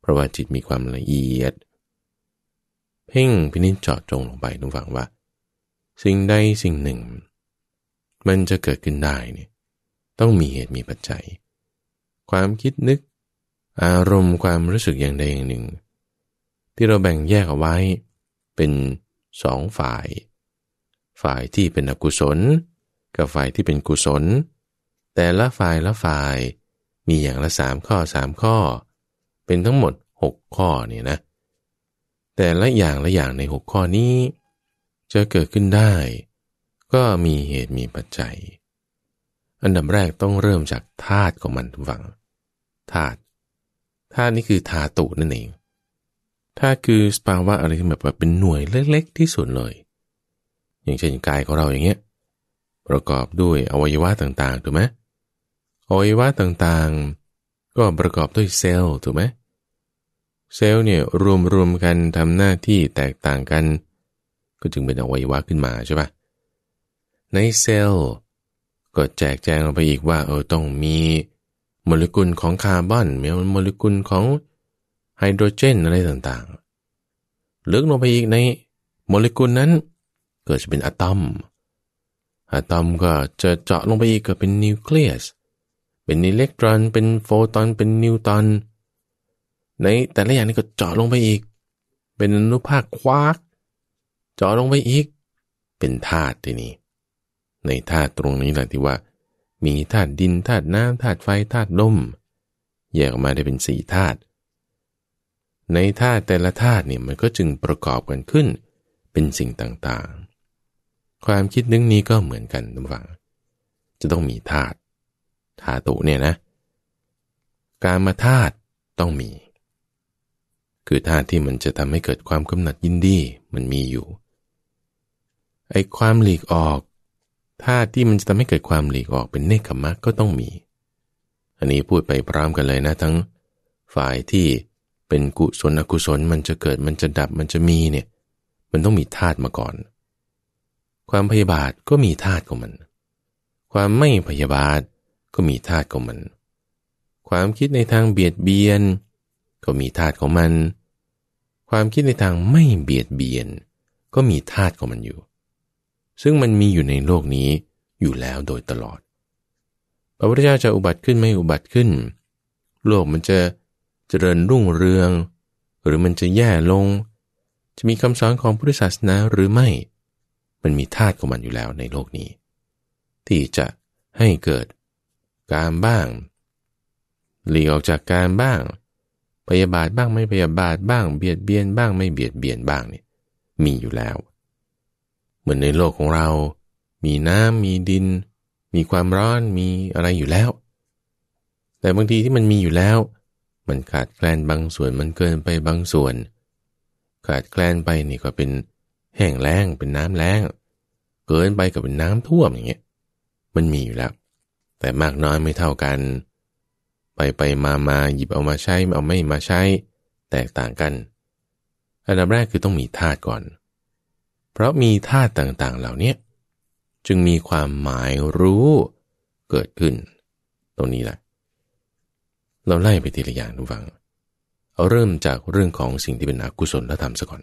เพราะว่าจิตมีความละเอียด เพ่งพินิจเจาะจงลงไปนุกฝังว่า สิ่งใดสิ่งหนึ่ง มันจะเกิดขึ้นได้เนี่ยต้องมีเหตุมีปัจจัย ความคิดนึก อารมณ์ความรู้สึกอย่างใดอย่างหนึ่ง ที่เราแบ่งแยกเอาไว้ เป็นสองฝ่าย ฝ่ายที่เป็นอกุศลกับฝ่ายที่เป็นกุศล แต่ละฝ่ายละฝ่ายมีอย่างละสามข้อสามข้อ เป็นทั้งหมด 6 ข้อเนี่ยนะ แต่ละอย่างละอย่างใน 6 ข้อนี้จะเกิดขึ้นได้ ก็มีเหตุมีปัจจัย อันดับแรกต้องเริ่มจากธาตุของมันทุกฝังธาตุธาตุนี่คือธาตุนั่นเอง ธาตุคือสภาวะอะไรที่แบบเป็นหน่วยเล็กๆ ที่สุดเลย อย่างเช่นกายของเราอย่างเงี้ยประกอบด้วยอวัยวะต่างๆ ถูกไหม อวัยวะต่างๆ ก็ประกอบด้วยเซลล์ ถูกไหมเซลล์เนี่ยรวมๆ กันทำหน้าที่แตกต่างกัน ก็จึงเป็นอวัยวะขึ้นมาใช่ปะในเซลล์ก็แจกแจงลงไปอีกว่าเออต้องมีโมเลกุลของคาร์บอนมีโมเลกุลของไฮโดรเจนอะไรต่างๆลึกลงไปอีกในโมเลกุลนั้นเกิดจะเป็นอะตอมอะตอมก็จะเจาะลงไปอีกก็เป็นนิวเคลียสเป็นอิเล็กตรอน เป็นโฟตอน เป็นนิวตอน ในแต่ละอย่างนี้ก็เจาะลงไปอีก เป็นอนุภาคควาร์ก เจาะลงไปอีก เป็นธาตุทีนี้ ในธาตุตรงนี้แหละที่ว่า มีธาตุดิน ธาตุน้ำ ธาตุไฟ ธาตุลม แยกออกมาได้เป็นสี่ธาตุ ในธาตุแต่ละธาตุเนี่ยมันก็จึงประกอบกันขึ้นเป็นสิ่งต่างความคิดนึกนี้ก็เหมือนกันทุกฝั่งจะต้องมีธาตุ ธาตุเนี่ยนะ การมาธาตุต้องมี คือธาตุที่มันจะทำให้เกิดความกำหนัดยินดีมันมีอยู่ ไอ้ความหลีกออกธาตุที่มันจะทำให้เกิดความหลีกออกเป็นเนคขมะก็ต้องมี อันนี้พูดไปพร้อมกันเลยนะ ทั้งฝ่ายที่เป็นกุศลอกุศลมันจะเกิดมันจะดับมันจะมีเนี่ย มันต้องมีธาตุมาก่อนความพยาบาทก็มีธาตุของมัน ความไม่พยาบาทก็มีธาตุของมัน ความคิดในทางเบียดเบียน ก็มีธาตุของมัน ความคิดในทางไม่เบียดเบียนก็มีธาตุของมันอยู่ ซึ่งมันมีอยู่ในโลกนี้อยู่แล้วโดยตลอดพระพุทธเจ้าจะอุบัติขึ้น ไม่อุบัติขึ้น โลกมันจะเจริญรุ่งเรือง หรือมันจะแย่ลง จะมีคำสอนของพุทธศาสนาหรือไม่มันมีธาตุของมันอยู่แล้วในโลกนี้ ที่จะให้เกิดการบ้างหลีกออกจากการบ้าง พยาบาทบ้างไม่พยาบาทบ้างเบียดเบียนบ้างไม่เบียดเบียนบ้างเนี่ยมีอยู่แล้ว เหมือนในโลกของเรา มีน้ำมีดิน มีความร้อนมีอะไรอยู่แล้ว แต่บางทีที่มันมีอยู่แล้ว มันขาดแคลนบางส่วนมันเกินไปบางส่วน ขาดแคลนไปนี่ก็เป็นแห้งแล้งเป็นน้ำแล้งเกินไปกับเป็นน้ำท่วมอย่างเงี้ยมันมีอยู่แล้ว แต่มากน้อยไม่เท่ากัน ไปไปมามาหยิบเอามาใช้เอาไม่มาใช้แตกต่างกันอันดับแรกคือต้องมีธาตุก่อน เพราะมีธาตุต่าง ๆ เหล่านี้จึงมีความหมายรู้เกิดขึ้นตรงนี้แหละเราไล่ไปทีละอย่างทุกฝัง เอาเริ่มจากเรื่องของสิ่งที่เป็นอกุศลและธรรมซะก่อน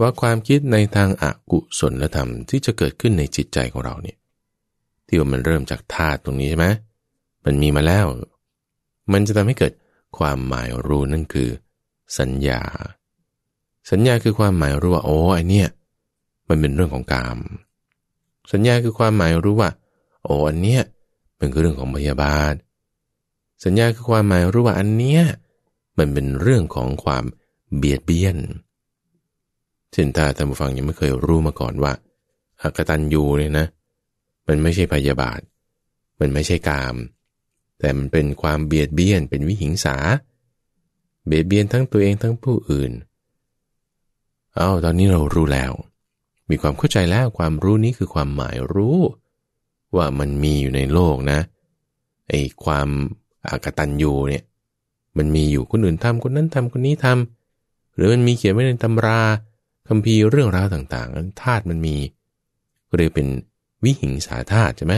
ว่าความคิดในทางอากุศลธรรมที่จะเกิดขึ้นในจิตใจของเราเนี่ยที่ว่ามันเริ่มจากธาตุตรงนี้ใช่ไหมมันมีมาแล้ว มันจะทำให้เกิดความหมายรู้นั่นคือสัญญา สัญญาคือความหมายรู้ว่าโอ้ไอเนี่ยมันเป็นเรื่องของกาม สัญญาคือความหมายรู้ว่าโอ้อันเนี้ยเป็นเรื่องของพยาบาท สัญญาคือความหมายรู้ว่าอันเนี้ยมันเป็นเรื่องของความเบียดเบียนนซิ่งถ้าท่านผู้ฟังยังไม่เคยรู้มาก่อนว่าอากตันยูเนี่ยนะ มันไม่ใช่พยาบาท มันไม่ใช่กาม แต่มันเป็นความเบียดเบียนเป็นวิหิงสา เบียดเบียนทั้งตัวเองทั้งผู้อื่นเอาตอนนี้เรารู้แล้ว มีความเข้าใจแล้วความรู้นี้คือความหมายรู้ ว่ามันมีอยู่ในโลกนะไอ้ความอากตันยูเนี่ยมันมีอยู่คนอื่นทำคนนั้นทำคนนี้ทำหรือมันมีเขียนไว้ในตำราคำพีเรื่องราวต่างๆธาตุมันมีก็เลยเป็นวิหิงสาธาตุใช่ไหม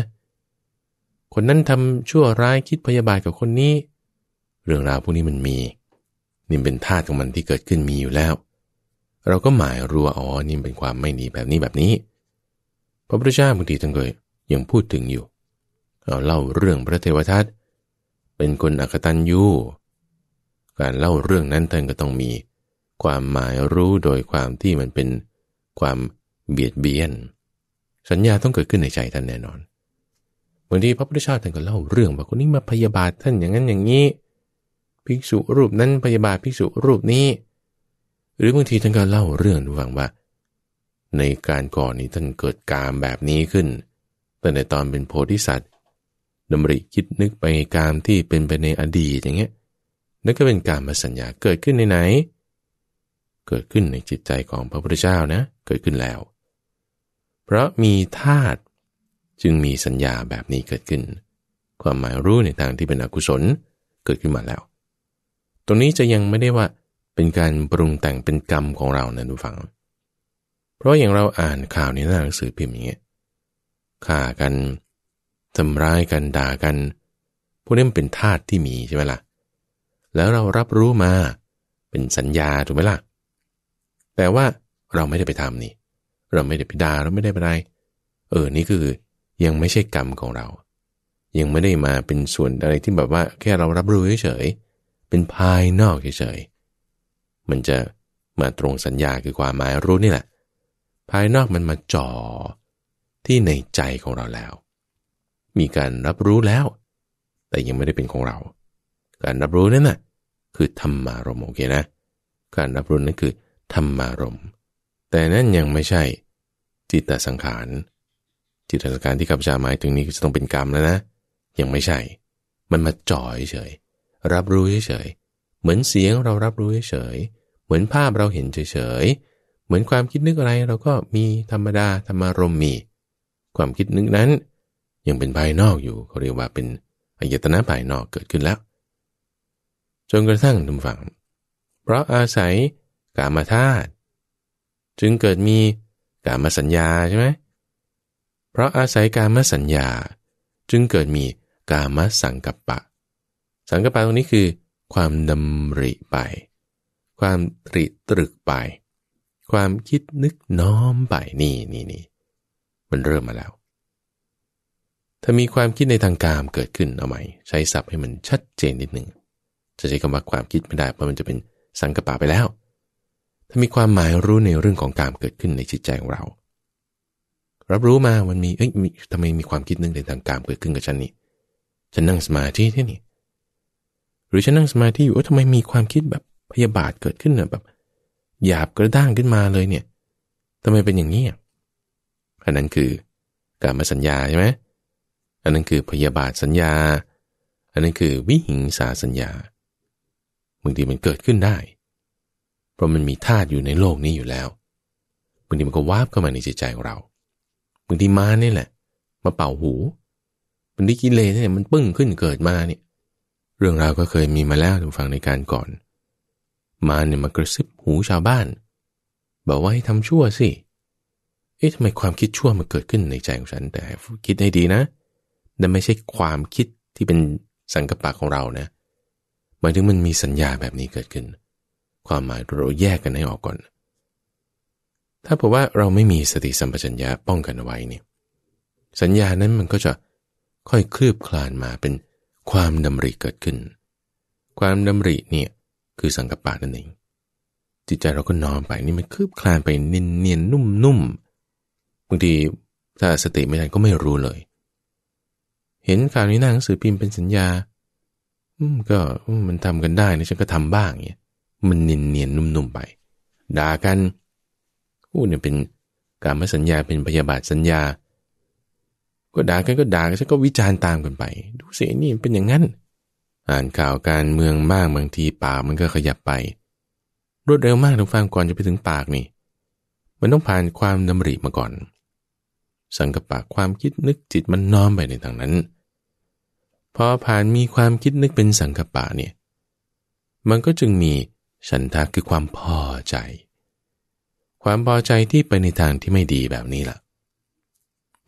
คนนั้นทำชั่วร้ายคิดพยาบาทกับคนนี้ เรื่องราวพวกนี้มันมี นี่เป็นธาตุของมันที่เกิดขึ้นมีอยู่แล้ว เราก็หมายรัวอ๋อนี่เป็นความไม่ดีแบบนี้แบบนี้ พระพุทธเจ้าบางทีท่านก็ยังพูดถึงอยู่เราเล่าเรื่องพระเทวทัตเป็นคนอักตันยูการเล่าเรื่องนั้นท่านก็ต้องมีความหมายรู้โดยความที่มันเป็นความเบียดเบียนสัญญาต้องเกิดขึ้นในใจท่านแน่นอนบางทีพระพุทธเจ้าท่านก็เล่าเรื่องว่าคนนี้มาพยาบาทท่านอย่างนั้นอย่างนี้ ภิกษุรูปนั้นพยาบาทภิกษุรูปนี้ หรือบางทีท่านก็เล่าเรื่องดูฟังว่า ในการก่อนนี้ท่านเกิดการแบบนี้ขึ้นแต่ในตอนเป็นโพธิสัตว์ ดำริคิดนึกไปการที่เป็นไปในอดีตอย่างเงี้ยนั่นก็เป็นการมาสัญญาเกิดขึ้นในไหนเกิดขึ้นในจิตใจของพระพุทธเจ้านะเกิดขึ้นแล้ว เพราะมีธาตุจึงมีสัญญาแบบนี้เกิดขึ้น ความหมายรู้ในทางที่เป็นอกุศลเกิดขึ้นมาแล้วตรงนี้จะยังไม่ได้ว่าเป็นการปรุงแต่งเป็นกรรมของเรานะทุกฝัง เพราะอย่างเราอ่านข่าวในหนังสือพิมพ์อย่างเงี้ยฆ่ากันทำร้ายกัน ด่า กันพวกนี้มันเป็นธาตุที่มีใช่ไหมละ่ะแล้วเรารับรู้มาเป็นสัญญาถูกไหมละ่ะแต่ว่าเราไม่ได้ไปทำนี่ เราไม่ได้ไปดา่าเราไม่ได้ไปอะไรเออนี่คือ ยังไม่ใช่กรรมของเรา ยังไม่ได้มาเป็นส่วนอะไรที่แบบว่าแค่เรารับรู้เฉยๆเป็นภายนอกเฉยๆมันจะมาตรงสัญญาคือความหมายรู้นี่แหละภายนอกมันมาจ่อที่ในใจของเราแล้ว มีการรับรู้แล้ว แต่ยังไม่ได้เป็นของเรา การรับรู้นั่นนะ่ะคือธรรมารมโอเคนะ การรับรู้นั่นคือธรรมารมณ์แต่นั่นยังไม่ใช่จิตตสังขาร จิตตสังขารที่ขัาชจาหมายถึงนี้จะต้องเป็นกรรมแล้วนะ ยังไม่ใช่ มันมาจ่อยเฉย รับรู้เฉย เหมือนเสียงเรารับรู้เฉย เหมือนภาพเราเห็นเฉยเหมือนความคิดนึกอะไร เราก็มีธรรมดาธรรมารมมี ความคิดนึกนั้นยังเป็นภายนอกอยู่ เขาเรียกว่าเป็นอายตนะภายนอกเกิดขึ้นแล้ว จนกระทั่งทุกฝั่งเพราะอาศัยกามาธาตุจึงเกิดมีกามสัญญาใช่ไหม เพราะอาศัยกามสัญญาจึงเกิดมีกามสังกัปปะ สังกัปปะตรงนี้คือ ความดำริไป ความตริตรึกไป ความคิดนึกน้อมไปนี่นี่นี่มันเริ่มมาแล้ว ถ้ามีความคิดในทางการเกิดขึ้นเอาไหมใช้ศัพท์ให้มันชัดเจนนิดหนึ่ง จะใช้คำว่าความคิดไม่ได้เพราะมันจะเป็นสังกัปะไปแล้วถ้ามีความหมายรู้ในเรื่องของการเกิดขึ้นในจิตใจของเรา รับรู้มา มันมี เอ้ยทำไมมีความคิดนึงในทางการเกิดขึ้นกับฉันนี่ ฉันนั่งสมาธิที่นี่ หรือฉันนั่งสมาธิอยู่ว่าทำไมมีความคิดแบบพยาบาทเกิดขึ้นแบบหยาบกระด้างขึ้นมาเลยเนี่ย ทำไมเป็นอย่างนี้อันนั้นคือการมาสัญญาใช่ไหมอันนั้นคือพยาบาทสัญญา อันนั้นคือวิหิงสาสัญญาบางทีมันเกิดขึ้นได้พราะมันมีธาตุอยู่ในโลกนี้อยู่แล้วบางทีมันก็วาบเข้ามาในใจิตใจของเราบางทีมาเนี่ยแหละ มาเป่าหูบางทีกิเลสเนี่ยมันปึ้งขึ้นเกิดมาเนี่ย เรื่องราวก็เคยมีมาแล้วทุงฟังในการก่อน มาเนี่ยมากระซิบหูชาวบ้าน บอกว่าให้ทำชั่วสิ เอ๊ะทำไมความคิดชั่วมันเกิดขึ้นในใจของฉัน แต่คิดให้ดีนะนั่นไม่ใช่ความคิดที่เป็นสังกปะของเรานะ หมายถึงมันมีสัญญาแบบนี้เกิดขึ้นความหมายเราแยกกันให้ออกก่อน ถ้าบอกว่าเราไม่มีสติสัมปชัญญะป้องกันไว้เนี่ย สัญญานั้นมันก็จะค่อยคลืบคลานมาเป็นความดำริเกิดขึ้น ความดำริเนี่ยคือสังกปะนั่นเอง จิตใจเราก็น้อมไปนี่มันคลืบคลานไปเนียนๆนุ่มๆบางทีถ้าสติไม่ทันก็ไม่รู้เลย เห็นข่าวนี้นหนังสือพิมพ์เป็นสัญญาอืมก็มันทำกันได้นะฉันก็ทำบ้างเนี่ยมันเนียนเนียนนุ่มๆ ไปด่ากันพูดเนี่ยเป็นการมสัญญาเป็นพยาบาทสัญญา ก็ด่ากันก็ด่ากันฉันก็วิจารณ์ตามกันไป ดูสินี่เป็นอย่างนั้นอ่านข่าวการเมืองมากบางทีปากมันก็ขยับไปรวดเร็วมากทุกฟังก่อนจะไปถึงปากนี่ มันต้องผ่านความดำริมาก่อน สังกปะความคิดนึกจิตมันน้อมไปในทางนั้น พอผ่านมีความคิดนึกเป็นสังกปะเนี่ย มันก็จึงมีฉันทะคือความพอใจ ความพอใจที่ไปในทางที่ไม่ดีแบบนี้ละ่ะ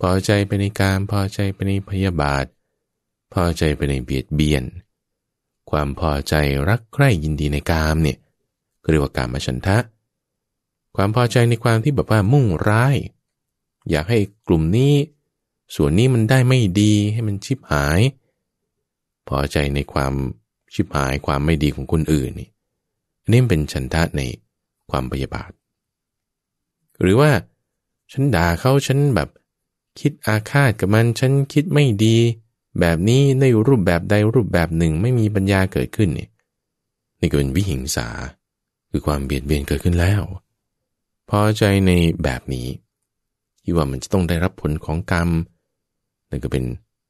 พอใจไปในการพอใจไปในพยาบาท พอใจไปในเบียดเบียน ความพอใจรักใคร่ยินดีในกามเนี่ยเรียกว่ากามฉันทะ ความพอใจในความที่แบบว่ามุ่งร้าย อยากให้กลุ่มนี้ ส่วนนี้มันได้ไม่ดีให้มันชิบหาย พอใจในความชิบหายความไม่ดีของคนอื่นนี่อันนี้เป็นฉันทะในความพยาบาทหรือว่าฉันด่าเขาฉันแบบคิดอาฆาตกับมันฉันคิดไม่ดี แบบนี้ในรูปแบบใดรูปแบบหนึ่งไม่มีปัญญาเกิดขึ้นนี่นี่ก็เป็นวิหิงสาคือความเบียดเบียนเกิดขึ้นแล้ว พอใจในแบบนี้ที่ว่ามันจะต้องได้รับผลของกรรมนั่นก็เป็น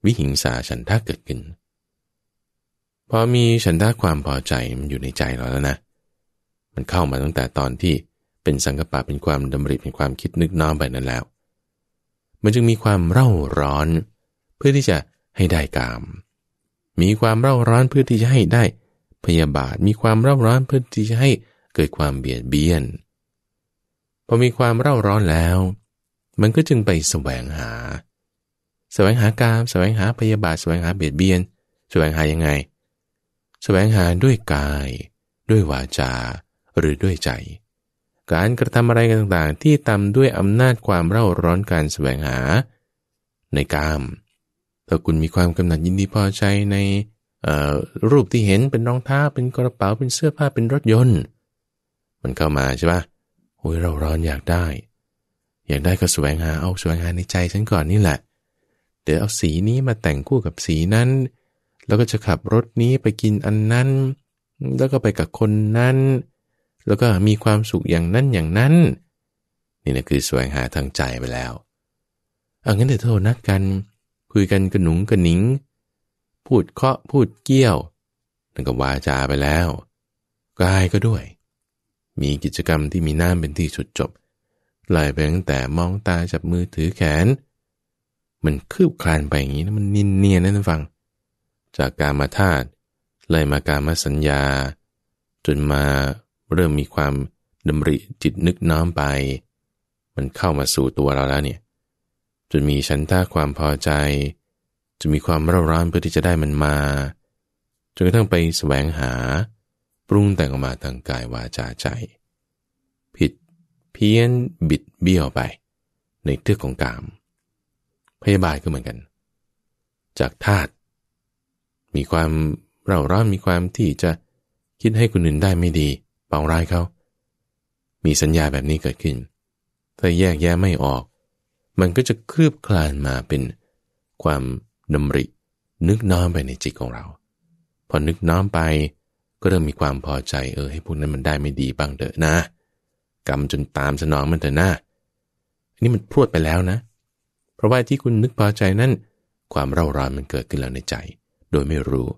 วิหิงสาฉันทะเกิดขึ้นพอมีฉันทะความพอใจมันอยู่ในใจเราแล้วนะมันเข้ามาตั้งแต่ตอนที่เป็นสังกปะเป็นความดำริเป็นความคิดนึกน้อมไปนั้นแล้ว มันจึงมีความเร่าร้อน เพื่อที่จะให้ได้กาม มีความเร่าร้อนเพื่อที่จะให้ได้พยาบาทมีความเร่าร้อนเพื่อที่จะให้เกิดความเบียดเบียนพอมีความเร่าร้อนแล้ว มันก็จึงไปแสวงหา แสวงหากามแสวงหาพยาบาท แสวงหาเบียดเบียน แสวงหายังไง แสวงหาด้วยกาย ด้วยวาจาหรือด้วยใจ การกระทำอะไรกันต่างๆ ที่ทำด้วยอำนาจความเร่าร้อนการแสวงหาในกาม ถ้าคุณมีความกำหนัดยินดีพอใจในรูปที่เห็นเป็นรองเท้า เป็นกระเป๋า เป็นเสื้อผ้า เป็นรถยนต์ มันเข้ามาใช่ปะโอ้ยเราร้อนอยากได้ อยากได้ก็แสวงหา เอาแสวงหาในใจฉันก่อนนี่แหละ เดี๋ยวเอาสีนี้มาแต่งคู่กับสีนั้น แล้วก็จะขับรถนี้ไปกินอันนั้น แล้วก็ไปกับคนนั้นแล้วก็มีความสุขอย่างนั้นอย่างนั้น นี่นะคือแสวงหาทางใจไปแล้วเอางั้นเดี๋ยวโทรนัดกันคุยกันกระหนุงกระหนิงพูดเคาะพูดเกี้ยวนั่นก็วาจาไปแล้วกายก็ด้วย มีกิจกรรมที่มีน้ำเป็นที่สุดจบไหลไปตั้งแต่มองตาจับ มือถือแขน มันคืบคลานไปอย่างนี้นะมันนินเนียนนะท่านฟัง จากการมาธาตุไล่มาการมาสัญญา จนมาเริ่มมีความดำริจิตนึกน้อมไป มันเข้ามาสู่ตัวเราแล้วเนี่ย จนมีฉันท่าความพอใจ จะมีความเร่าร้อนเพื่อที่จะได้มันมา จนกระทั่งไปสแสวงหา ปรุงแต่งออกมาทางกายวาจาใจ ผิดเพี้ยนบิดเบี้ยวไป ในเทือกของกาม พยาบาทก็เหมือนกัน จากธาตุมีความเร่าร้อนมีความที่จะคิดให้คนอื่นได้ไม่ดีเป่าร้ายเขา มีสัญญาแบบนี้เกิดขึ้น ถ้าแยกแยะไม่ออก มันก็จะคลืบคลานมาเป็น ความดำรินึกน้อมไปในจิตของเรา พอนึกน้อมไป ก็เริ่มมีความพอใจเออให้พวกนั้นมันได้ไม่ดีบ้างเถอะนะกรรมจนตามสนองมันเถอะนะอันนี้มันพรวดไปแล้วนะ เพราะว่าที่คุณนึกพอใจนั้น ความเร่าร้อนมันเกิดขึ้นแล้วในใจ โดยไม่รู้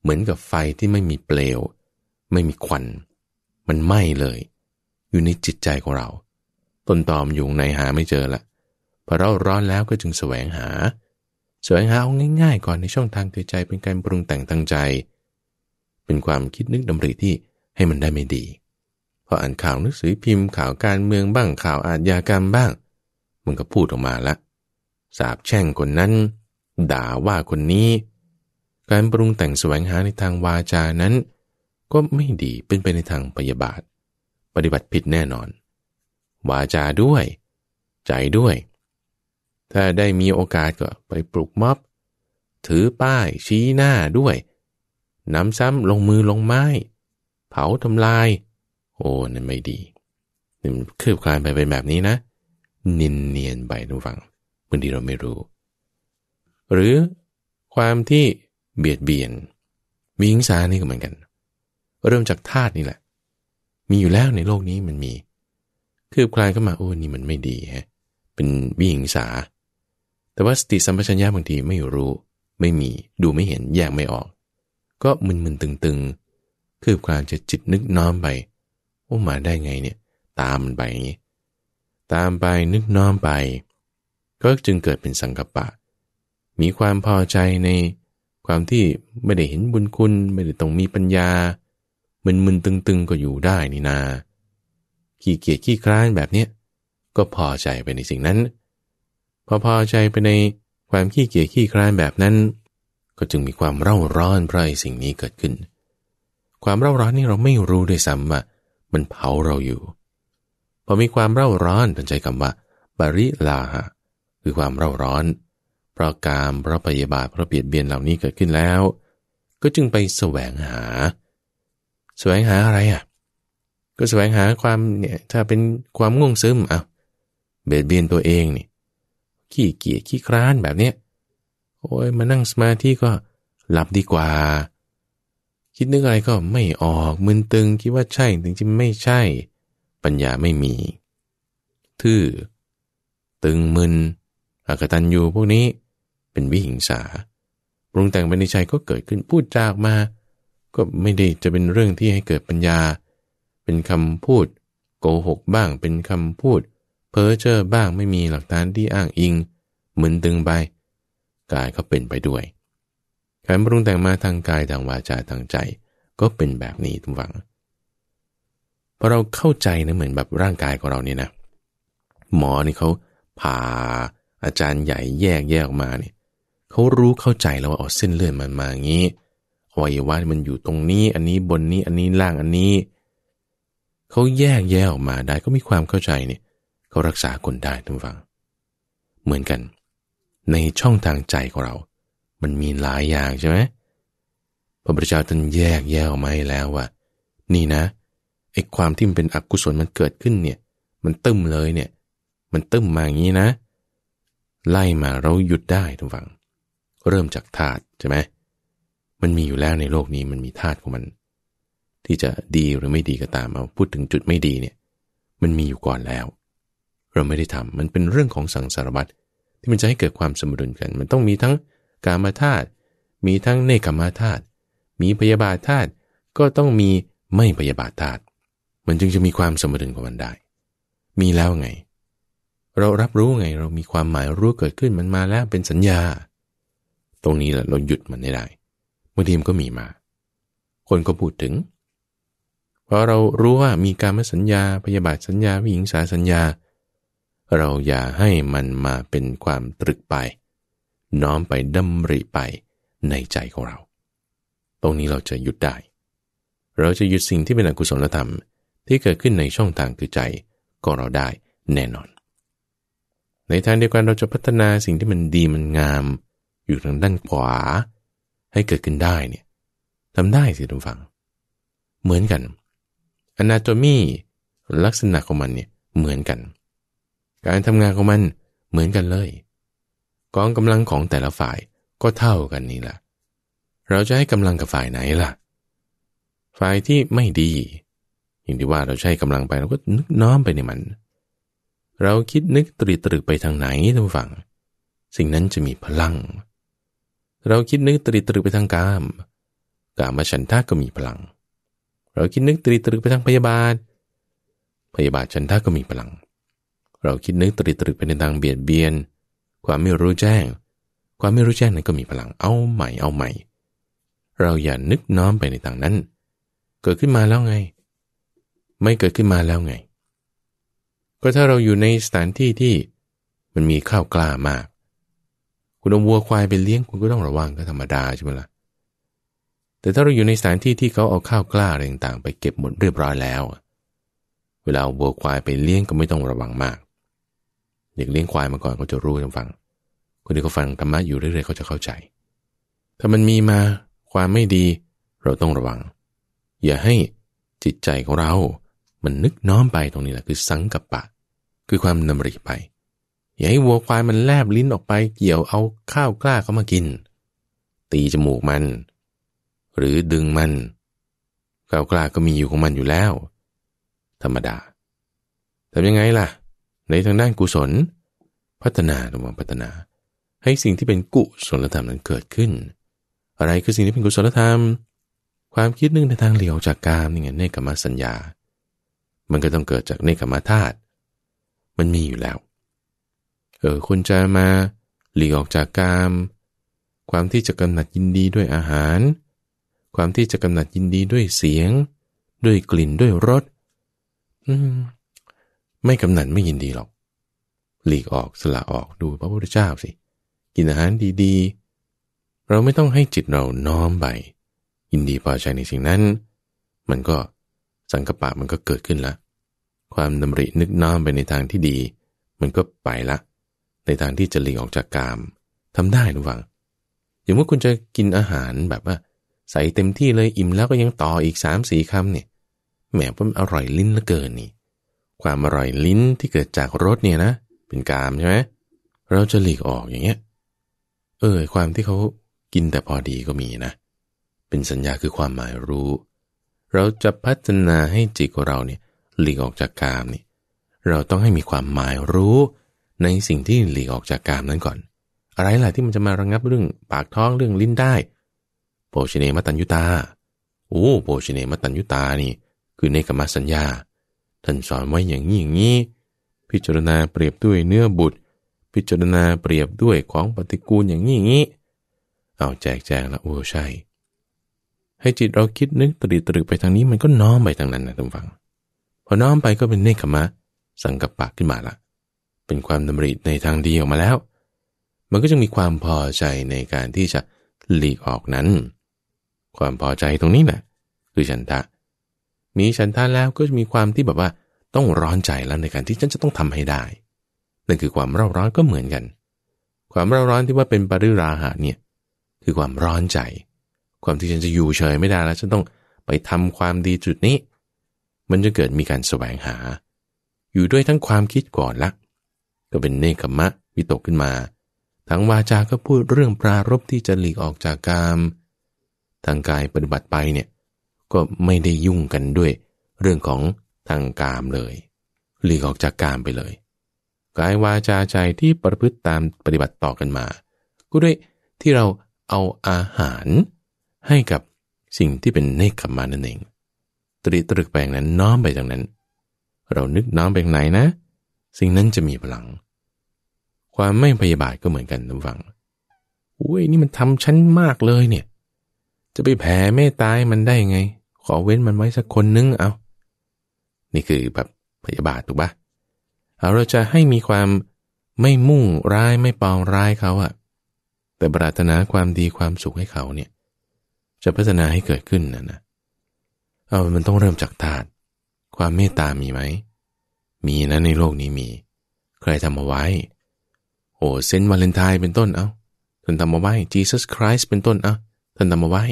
เหมือนกับไฟที่ไม่มีเปลว ไม่มีควันมันไหม้เลยอยู่ในจิตใจของเรา ต้นตอมอยู่ในหาไม่เจอละพอเราร้อนแล้วก็จึงแสวงหาแสวงหาเอาง่ายๆก่อนในช่องทางใจเป็นการปรุงแต่งทางใจ เป็นความคิดนึกดำริที่ให้มันได้ไม่ดีพออ่านข่าวหนังสือพิมพ์ข่าวการเมืองบ้างข่าวอาชญากรรมบ้างมันก็พูดออกมาละสาบแช่งคนนั้น ด่าว่าคนนี้ การปรุงแต่งแสวงหาในทางวาจานั้นก็ไม่ดีเป็นไปในทางปยาบาทปฏิบัติผิดแน่นอน วาจาด้วย ใจด้วย ถ้าได้มีโอกาสก็ ไปปลุกม็อบ ถือป้ายชี้หน้าด้วย น้ำซ้ำ ลงมือลงไม้ เผาทำลาย โอ้นั่นไม่ดีนี่มันคืบคลานไปเป็นแบบนี้นะ นินเนียนไปทุกฝั่งบางทีเราไม่รู้ หรือความที่เบียดเบียนมีหิงสานี่ก็เหมือนกันเริ่มจากธาตุนี่แหละ มีอยู่แล้วในโลกนี้มันมี คืบคลายเข้ามาโอ้นี่มันไม่ดีฮะเป็นวิหิงสา แต่ว่าสติสัมปชัญญะบางทีไม่รู้ไม่มีดูไม่เห็นแยกไม่ออก ก็มึนๆตึงๆ คืบคลายจะจิตนึกน้อมไปโอ้มาได้ไงเนี่ย ตามมันไปอย่างนี้ ตามไปนึกน้อมไป ก็จึงเกิดเป็นสังกัปปะ มีความพอใจในความที่ไม่ได้เห็นบุญคุณ ไม่ได้ต้องมีปัญญามึนมึน ตึงๆก็อยู่ได้ นี่นา ขี้ เกียจขี้คร้านแบบเนี้ยก็พอใจไปในสิ่งนั้นพอพอใจไปในความขี้เกียจขี้คร้านแบบนั้น ก็จึงมีความเร่าร้อนเพราะสิ่งนี้เกิดขึ้น ความเร่าร้อนนี่เราไม่รู้ด้วยซ้ำว่ามันเผาเราอยู่พอมีความเร่าร้อนตั้นใจคำว่าบริลาหะคือความเร่าร้อนเพราะกามเพราะพยาบาทเพราะเบียดเบียนเหล่านี้เกิดขึ้นแล้ว ก็จึงไปแสวงหาแสวงหาอะไรอ่ะ ก็แสวงหาความเนี่ย ถ้าเป็นความง่วงซึมอ่ะเบียดเบียนตัวเองนี่ ขี้เกียจขี้คร้านแบบเนี้ยโอ้ยมานั่งสมาธิก็หลับดีกว่า คิดนึกอะไรก็ไม่ออกมึนตึงคิดว่าใช่ถึงจะไม่ใช่ปัญญาไม่มีทื่อตึงมึนอากตันอยู่พวกนี้เป็นวิหิงสาปรุงแต่งไปในใจก็เกิดขึ้นพูดจากมาก็ไม่ได้จะเป็นเรื่องที่ให้เกิดปัญญา เป็นคำพูดโกหกบ้าง เป็นคำพูดเพ้อเจ้อบ้าง ไม่มีหลักฐานที่อ้างอิง เหมือนตึงไปกายก็เป็นไปด้วยการปรุงแต่งมาทางกายทางวาจาทางใจ ก็เป็นแบบนี้ทุกฝังพอเราเข้าใจนะเหมือนแบบร่างกายของเราเนี่ยนะ หมอนี่เขาผ่าอาจารย์ใหญ่แยกแยกออกมาเนี่ยเขารู้เข้าใจแล้วว่าอาเส้นเลือดมันมาอย่างนี้วัยวะมันอยู่ตรงนี้อันนี้บนนี้อันนี้ล่างอันนี้เขาแยกแยกออกมาได้ก็มีความเข้าใจเนี่ยเขารักษาคนได้ทุกฝัง เหมือนกัน ในช่องทางใจของเรา มันมีหลายอย่างใช่ไหมพระพุทธเจ้าท่านแยกแยกออกมาให้แล้วว่า นี่นะไอ้ความที่มันเป็นอกุศลมันเกิดขึ้นเนี่ยมันตึมเลยเนี่ยมันตึมมาอย่างนี้นะ ไล่มาเราหยุดได้ทุกฝังเริ่มจากธาตุใช่ไหมมันมีอยู่แล้วในโลกนี้ มันมีธาตุของมัน ที่จะดีหรือไม่ดีก็ตามเอาพูดถึงจุดไม่ดีเนี่ย มันมีอยู่ก่อนแล้ว เราไม่ได้ทำ มันเป็นเรื่องของสังสารวัตรที่มันจะให้เกิดความสมดุลกัน มันต้องมีทั้งกามาธาตุ มีทั้งเนกามาธาตุ มีพยาบาทธาตุ ก็ต้องมีไม่พยาบาทธาตุมันจึงจะมีความสมดุลของมันได้ มีแล้วไง เรารับรู้ไง เรามีความหมายรู้เกิดขึ้นมันมาแล้วเป็นสัญญา ตรงนี้แหละเราหยุดมันได้างทีมันก็มีมา คนก็พูดถึง เพราะเรารู้ว่ามีการมสัญญา พยาบาทสัญญาวิหิงสาสัญญา เราอย่าให้มันมาเป็นความตรึกไป น้อมไปดำริไปในใจของเรา ตรงนี้เราจะหยุดได้ เราจะหยุดสิ่งที่เป็นอกุศลธรรมที่เกิดขึ้นในช่องทางคือใจ ก็เราได้แน่นอน ในทางเดียวกันเราจะพัฒนาสิ่งที่มันดีมันงาม อยู่ทางด้านขวาให้เกิดขึ้นได้เนี่ยทำได้สิทุกฝัง เหมือนกันอนาโตมีลักษณะของมันเนี่ยเหมือนกัน การทำงานของมันเหมือนกันเลยกองกำลังของแต่ละฝ่ายก็เท่ากันนี่แหละเราจะให้กำลังกับฝ่ายไหนล่ะฝ่ายที่ไม่ดี อย่างที่ว่าเราใช้กำลังไปเราก็นึกน้อมไปในมัน เราคิดนึกตรีตรึกไปทางไหนท่านฟัง สิ่งนั้นจะมีพลังเราคิดนึก ตรีตรึกไปทางกาม กามฉันทะก็มีพลัง เราคิดนึกตรีตรึกไปทางพยาบาท พยาบาทฉันทะก็มีพลัง เราคิดนึกตรีตรึกไปในทางเบียดเบียน ความไม่รู้แจ้ง ความไม่รู้แจ้งนั้นก็มีพลัง เอาใหม่ เอาใหม่ เราอย่านึกน้อมไปในทางนั้น เกิดขึ้นมาแล้วไง ไม่เกิดขึ้นมาแล้วไง ก็ถ้าเราอยู่ในสถานที่ที่มันมีข้าวกล้ามากณเอาวัวควายไปเลี้ยงคุณก็ต้องระวังก็ธรรมดาใช่ไหมละ่ะ แต่ถ้าเราอยู่ในสถานที่ที่เขาเอาข้าวกล้าอะไรต่างๆไปเก็บหมดเรียบร้อยแล้ว เวลาวัวควายไปเลี้ยงก็ไม่ต้องระวังมาก เด็กเลี้ยงควายมาก่อนก็จะรู้ทั้งฟัง คนที่เขาฟังธรรมะอยู่เรื่อยๆเขาจะเข้าใจ ถ้ามันมีมาความไม่ดีเราต้องระวัง อย่าให้จิตใจของเรา มันนึกน้อมไปตรงนี้แหละคือสังกับปะ คือความนำริไปอย่าให้วัวควายมันแลบลิ้นออกไปเกี่ยวเอาข้าวกล้าเขามากิน ตีจมูกมัน หรือดึงมันข้าวกล้าก็มีอยู่ของมันอยู่แล้ว ธรรมดา ทำยังไงล่ะ ในทางด้านกุศล พัฒนารอวัาพัฒนา ให้สิ่งที่เป็นกุศลธรรมนั้นเกิดขึ้น อะไรคือสิ่งที่เป็นกุศลธรรม ความคิดนึงในทางเหลียวจากกามนี่ไงเนกขมาสัญญา มันก็ต้องเกิดจากเนกขมาธาตุมันมีอยู่แล้วเออคุณจะมาหลีกออกจากกามความที่จะกำหนัดยินดีด้วยอาหาร ความที่จะกำหนัดยินดีด้วยเสียง ด้วยกลิ่นด้วยรสอืม ไม่กำหนัดไม่ยินดีหรอกหลีกออกสละออกดูพระพุทธเจ้าสิ กินอาหารดีๆ เราไม่ต้องให้จิตเราน้อมไปยินดีพอใจในสิ่งนั้น มันก็สังกปะมันก็เกิดขึ้นละความดำรินึกน้อมไปในทางที่ดี มันก็ไปละในทางที่จะหลีกออกจากกามทำได้นะฟัง อย่างว่าคุณจะกินอาหารแบบว่าใส่เต็มที่เลยอิ่มแล้วก็ยังต่ออีกสามสี่คำเนี่ยแหมมันอร่อยลิ้นเหลือเกินนี่ความอร่อยลิ้นที่เกิดจากรสเนี่ยนะเป็นกามใช่ไหมเราจะหลีกออกอย่างเงี้ยเออความที่เขากินแต่พอดีก็มีนะ เป็นสัญญาคือความหมายรู้ เราจะพัฒนาให้จิตของเราเนี่ยหลีกออกจากกามนี่ เราต้องให้มีความหมายรู้ในสิ่งที่หลีกออกจากกามนั้นก่อน อะไรล่ะที่มันจะมาระงงับเรื่องปากท้องเรื่องลิ้นได้โภชเนมตัญยุตาโอ้โภชเนมตัญยุตานี่คือในกรรมสัญญา ท่านสอนไว้อย่างนี้อย่างนี้ พิจารณาเปรียบด้วยเนื้อบุตร พิจารณาเปรียบด้วยของปฏิกูลอย่างนี้อย่างนี้ เอาแจกแจงละโอ้ใช่ ให้จิตเราคิดนึกตรีตรึกไปทางนี้มันก็น้อมไปทางนั้นนะทุกฝัง พอน้อมไปก็เป็นเนคขมะ สังกัปาะขึ้นมาละเป็นความดำริในทางดีออกมาแล้ว มันก็จะมีความพอใจในการที่จะหลีกออกนั้น ความพอใจตรงนี้แหละคือฉันทะมีฉันทะแล้วก็จะมีความที่แบบว่าต้องร้อนใจแล้วในการที่ฉันจะต้องทำให้ได้ นั่นคือความเร่าร้อนก็เหมือนกัน ความเร่าร้อนที่ว่าเป็นปริราหะเนี่ย คือความร้อนใจ ความที่ฉันจะอยู่เฉยไม่ได้แล้วฉันต้องไปทำความดีจุดนี้ มันจะเกิดมีการแสวงหา อยู่ด้วยทั้งความคิดก่อนละก็เป็นเนคขมะวิตกขึ้นมา ทั้งวาจาก็พูดเรื่องปรารบที่จะหลีกออกจากกาม ทางกายปฏิบัติไปเนี่ยก็ไม่ได้ยุ่งกันด้วยเรื่องของทางกามเลย หลีกออกจากกามไปเลยกายวาจาใจที่ประพฤติตามปฏิบัติต่อกันมา ก็ด้วยที่เราเอาอาหาร ให้กับสิ่งที่เป็นเนกขมานั่นเอง ตรีตรึกแปลงนั้นน้อมไปจางนั้น เรานึกน้อมไปางไหนนะสิ่งนั้นจะมีพลัง ความไม่พยาบาทก็เหมือนกันนะฟังอุ้ยนี่มันทำชั้นมากเลยเนี่ย จะไปแผ่เมตตามันได้ไง ขอเว้นมันไว้สักคนนึงเอานี่คือแบบพยาบาท ถูกปะเอาเราจะให้มีความไม่มุ่งร้ายไม่ปองร้ายเขาอะ แต่ปรารถนาความดีความสุขให้เขาเนี่ย จะพัฒนาให้เกิดขึ้นนะนะ เอามันต้องเริ่มจากธาตุความเมตตามีไหมมีนะในโลกนี้มี ใครทำมาไว้ โอ้เซนวาเลนไทน์เป็นต้นเอา้าท่านทำมาไว้จีสัสคริสต์เป็นต้นเอา้าท่านทำมาไว้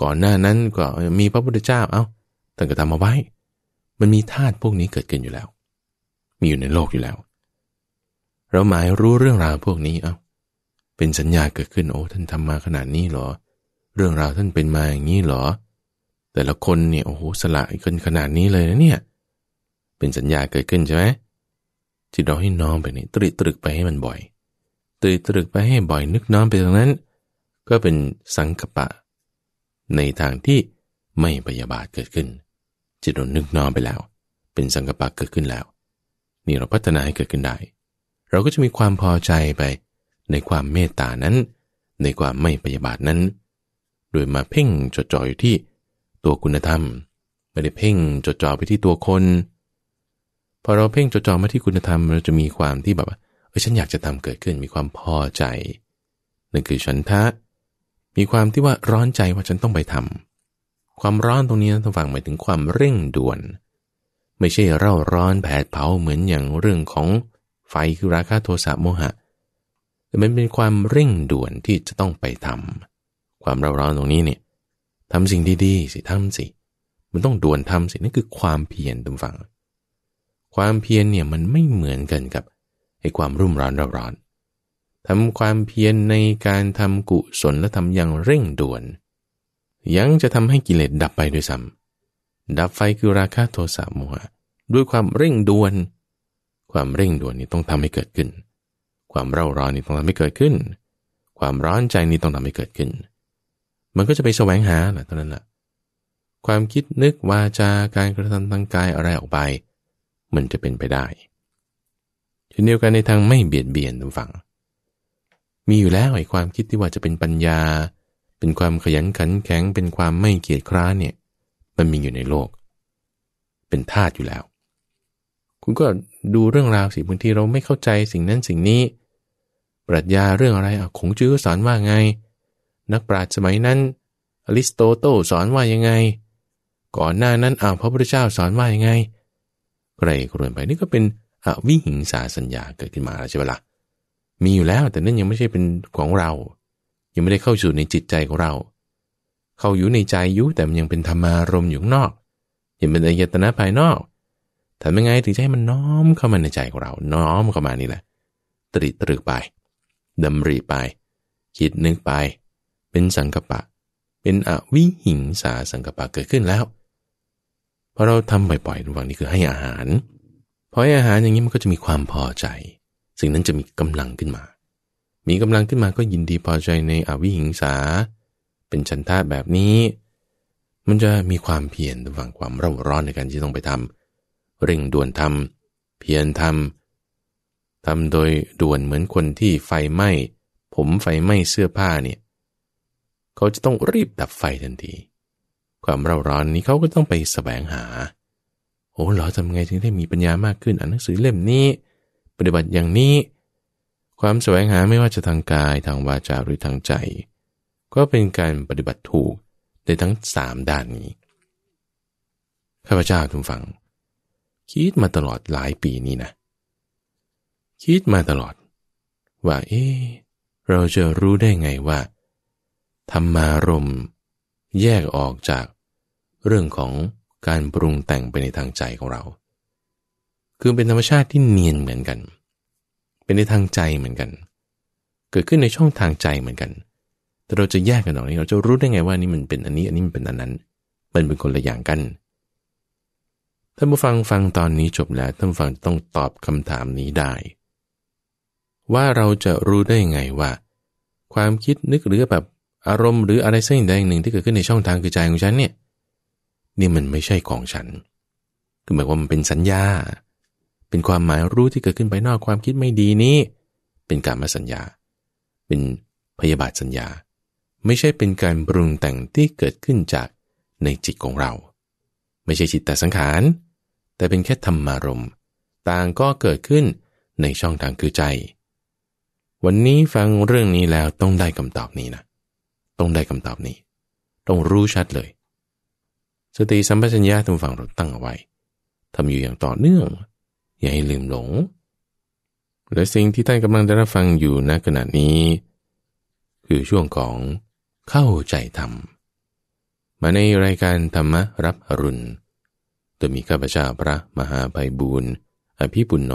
ก่อนหน้านั้นก็มีพระพุทธเจ้าเอา้าท่านก็ทำมาไว้ มันมีธาตุพวกนี้เกิดขึ้นอยู่แล้ว มีอยู่ในโลกอยู่แล้ว เราหมายรู้เรื่องราวพวกนี้เอา้าเป็นสัญญาเกิดขึ้นโอ้ท่านทำมาขนาดนี้หรอ เรื่องราวท่านเป็นมาอย่างนี้หรอ แต่ละคนเนี่ยโอ้โหสละกันขนาดนี้เลยนะเนี่ยเป็นสัญญาเกิดขึ้นใช่ไหมจิตเราให้น้อมไปนี่ตรึกตรึกไปให้มันบ่อยตรึกตรึกไปให้บ่อยนึกน้อมไปตรงนั้น ก็เป็นสังกปะ ในทางที่ไม่พยาบาทเกิดขึ้นจิตเรานึกน้อมไปแล้ว เป็นสังกปะเกิดขึ้นแล้ว นี่เราพัฒนาให้เกิดขึ้นได้ เราก็จะมีความพอใจไปในความเมตตานั้น ในความไม่พยาบาทนั้น โดยมาเพ่งจดจ่ออยู่ที่ตัวคุณธรรมไม่ได้เพ่งจดจ่อไปที่ตัวคนพอเราเพ่งจดจ่อมาที่คุณธรรมเราจะมีความที่แบบว่าเออฉันอยากจะทำเกิดขึ้นมีความพอใจนั่นคือฉันทะ มีความที่ว่าร้อนใจว่าฉันต้องไปทำ ความร้อนตรงนี้นะท่านฟังหมายถึงความเร่งด่วน ไม่ใช่เร่าร้อนแผดเผาเหมือนอย่างเรื่องของไฟคือราคะโทสะโมหะแต่มันเป็นความเร่งด่วนที่จะต้องไปทำ ความเร่าร้อนตรงนี้เนี่ยทำสิ่งดีๆสิทำสิ มันต้องด่วนทำสินั่นคือความเพียรทานฟังความเพียรเนี่ยมันไม่เหมือนกันกับไอ้ความรุ่มร้อนร้อนทำความเพียรในการทำกุศลและทำอย่างเร่งด่วน ยังจะทำให้กิเลสดับไปด้วยซ้ำดับไฟคือราคะโทสะโมหะด้วยความเร่งด่วน ความเร่งด่วนนี่ต้องทำให้เกิดขึ้น ความเร่าร้อนนี่ต้องทำให้เกิดขึ้น ความร้อนใจนี่ต้องทำให้เกิดขึ้น มันก็จะไปแสวงหาแหละตอนนั้นแหละ ความคิดนึกวาจาการกระทำทางกายอะไรออกไปมันจะเป็นไปได้เช่นเดียวกันในทางไม่เบียดเบียนทุกฝั่ง มีอยู่แล้วไอ้ความคิดที่ว่าจะเป็นปัญญา เป็นความขยันขันแข็ง เป็นความไม่เกียจคร้านเนี่ย มันมีอยู่ในโลก เป็นธาตุอยู่แล้ว คุณก็ดูเรื่องราวสิบางทีเราไม่เข้าใจสิ่งนั้นสิ่งนี้ ปรัชญาเรื่องอะไรอ่ะคงจื้อสอนว่าไง นักปราชญ์สมัยนั้นอริสโตโตสอนว่ายังไง ก่อนหน้านั้นอ้าวพระพุทธเจ้าสอนว่ายังไงไกรกรวนไปนี่ก็เป็นอวิหิงสาสัญญาเกิดขึ้นมาแล้วใช่ไหมละ่ะ มีอยู่แล้วแต่นั่นยังไม่ใช่เป็นของเรา ยังไม่ได้เข้าสู่ในจิตใจของเรา เข้าอยู่ในใจอยู่แต่มันยังเป็นธรรมารมอยู่ข้างนอก ยังเป็นอายตนะภายนอกทำยังไงถึงจะให้มันน้อมเข้ามาในใจของเรา น้อมเข้ามานี่แหละ ตริตรึกไปดำริไปคิดนึกไป เป็นสังกปะ เป็นอวิหิงสาสังกปะเกิดขึ้นแล้วพอเราทำบ่อยๆระหว่างนี้คือให้อาหาร พอให้อาหารอย่างนี้มันก็จะมีความพอใจ สิ่งนั้นจะมีกำลังขึ้นมา มีกำลังขึ้นมาก็ยินดีพอใจในอวิหิงสา เป็นชันทาแบบนี้ มันจะมีความเพียรระหว่างความร่าร้อนในการที่ต้องไปทำ เร่งด่วนทำ เพียรทำทำโดยด่วนเหมือนคนที่ไฟไหม้ ผมไฟไหม้เสื้อผ้าเนี่ย เขาจะต้องรีบดับไฟทันทีความเร่าร้อนนี้เขาก็ต้องไปสแสวงหา โอ้หรอทำไงถึงได้มีปัญญามากขึ้นอ่านหนังสือเล่มนี้ ปฏิบัติอย่างนี้ ความแสวงหาไม่ว่าจะทางกายทางวาจาหรือทางใจ ก็เป็นการปฏิบัติถูกในทั้งสามด้านนี้ข้าพเจ้าทุกฝัง คิดมาตลอดหลายปีนี้นะ คิดมาตลอด ว่าเอ๊เราจะรู้ได้ไงว่าธรรมารมณ์แยกออกจากเรื่องของการปรุงแต่งไปในทางใจของเรา คือเป็นธรรมชาติที่เนียนเหมือนกัน เป็นในทางใจเหมือนกัน เกิดขึ้นในช่องทางใจเหมือนกัน แต่เราจะแยกกันออกนี่เราจะรู้ได้ไงว่านี่มันเป็นอันนี้อันนี้มันเป็นอันนั้น มันเป็นคนละอย่างกันท่านผู้ฟังฟังตอนนี้จบแล้วท่านฟังต้องตอบคำถามนี้ได้ ว่าเราจะรู้ได้ไงว่า ความคิดนึกหรือแบบอารมณ์หรืออะไรสักอย่างหนึ่งที่เกิดขึ้นในช่องทางคือใจของฉันเนี่ยนี่มันไม่ใช่ของฉันคือหมายว่ามันเป็นสัญญา เป็นความหมายรู้ที่เกิดขึ้นไปนอกความคิดไม่ดีนี้ เป็นการมาสัญญา เป็นพยาบาทสัญญา ไม่ใช่เป็นการปรุงแต่งที่เกิดขึ้นจากในจิตของเรา ไม่ใช่จิตแต่สังขาร แต่เป็นแค่ธรรมารมณ์ ต่างก็เกิดขึ้นในช่องทางคือใจ วันนี้ฟังเรื่องนี้แล้วต้องได้คำตอบนี้นะต้องได้คำตอบนี้ ต้องรู้ชัดเลย สติสัมปชัญญะทุกฝั่งเราตั้งเอาไว้ ทำอยู่อย่างต่อเนื่อง อย่าให้ลืมหลง และสิ่งที่ท่านกำลังได้รับฟังอยู่ณขณะนี้ คือช่วงของเข้าใจธรรม มาในรายการธรรมรับอรุณโดยมีข้าพเจ้าพระมหาไพบูรณ์อภิปุณโญ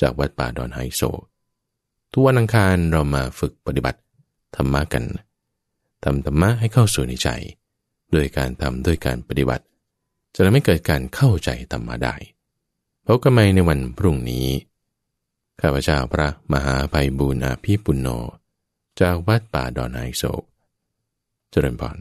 จากวัดป่าดอนไฮโซทุกวันอังคารเรามาฝึกปฏิบัติธรรมะกันทำธรรมะให้เข้าสู่ในใจโดยการทำด้วยการปฏิบัติ จะทำให้เกิดการเข้าใจธรรมะได้พบกันใหม่ในวันพรุ่งนี้ ข้าพเจ้าพระมหาภัยบูรอาภิปุณโญจากวัดป่าดอนไอโศกเจริญพร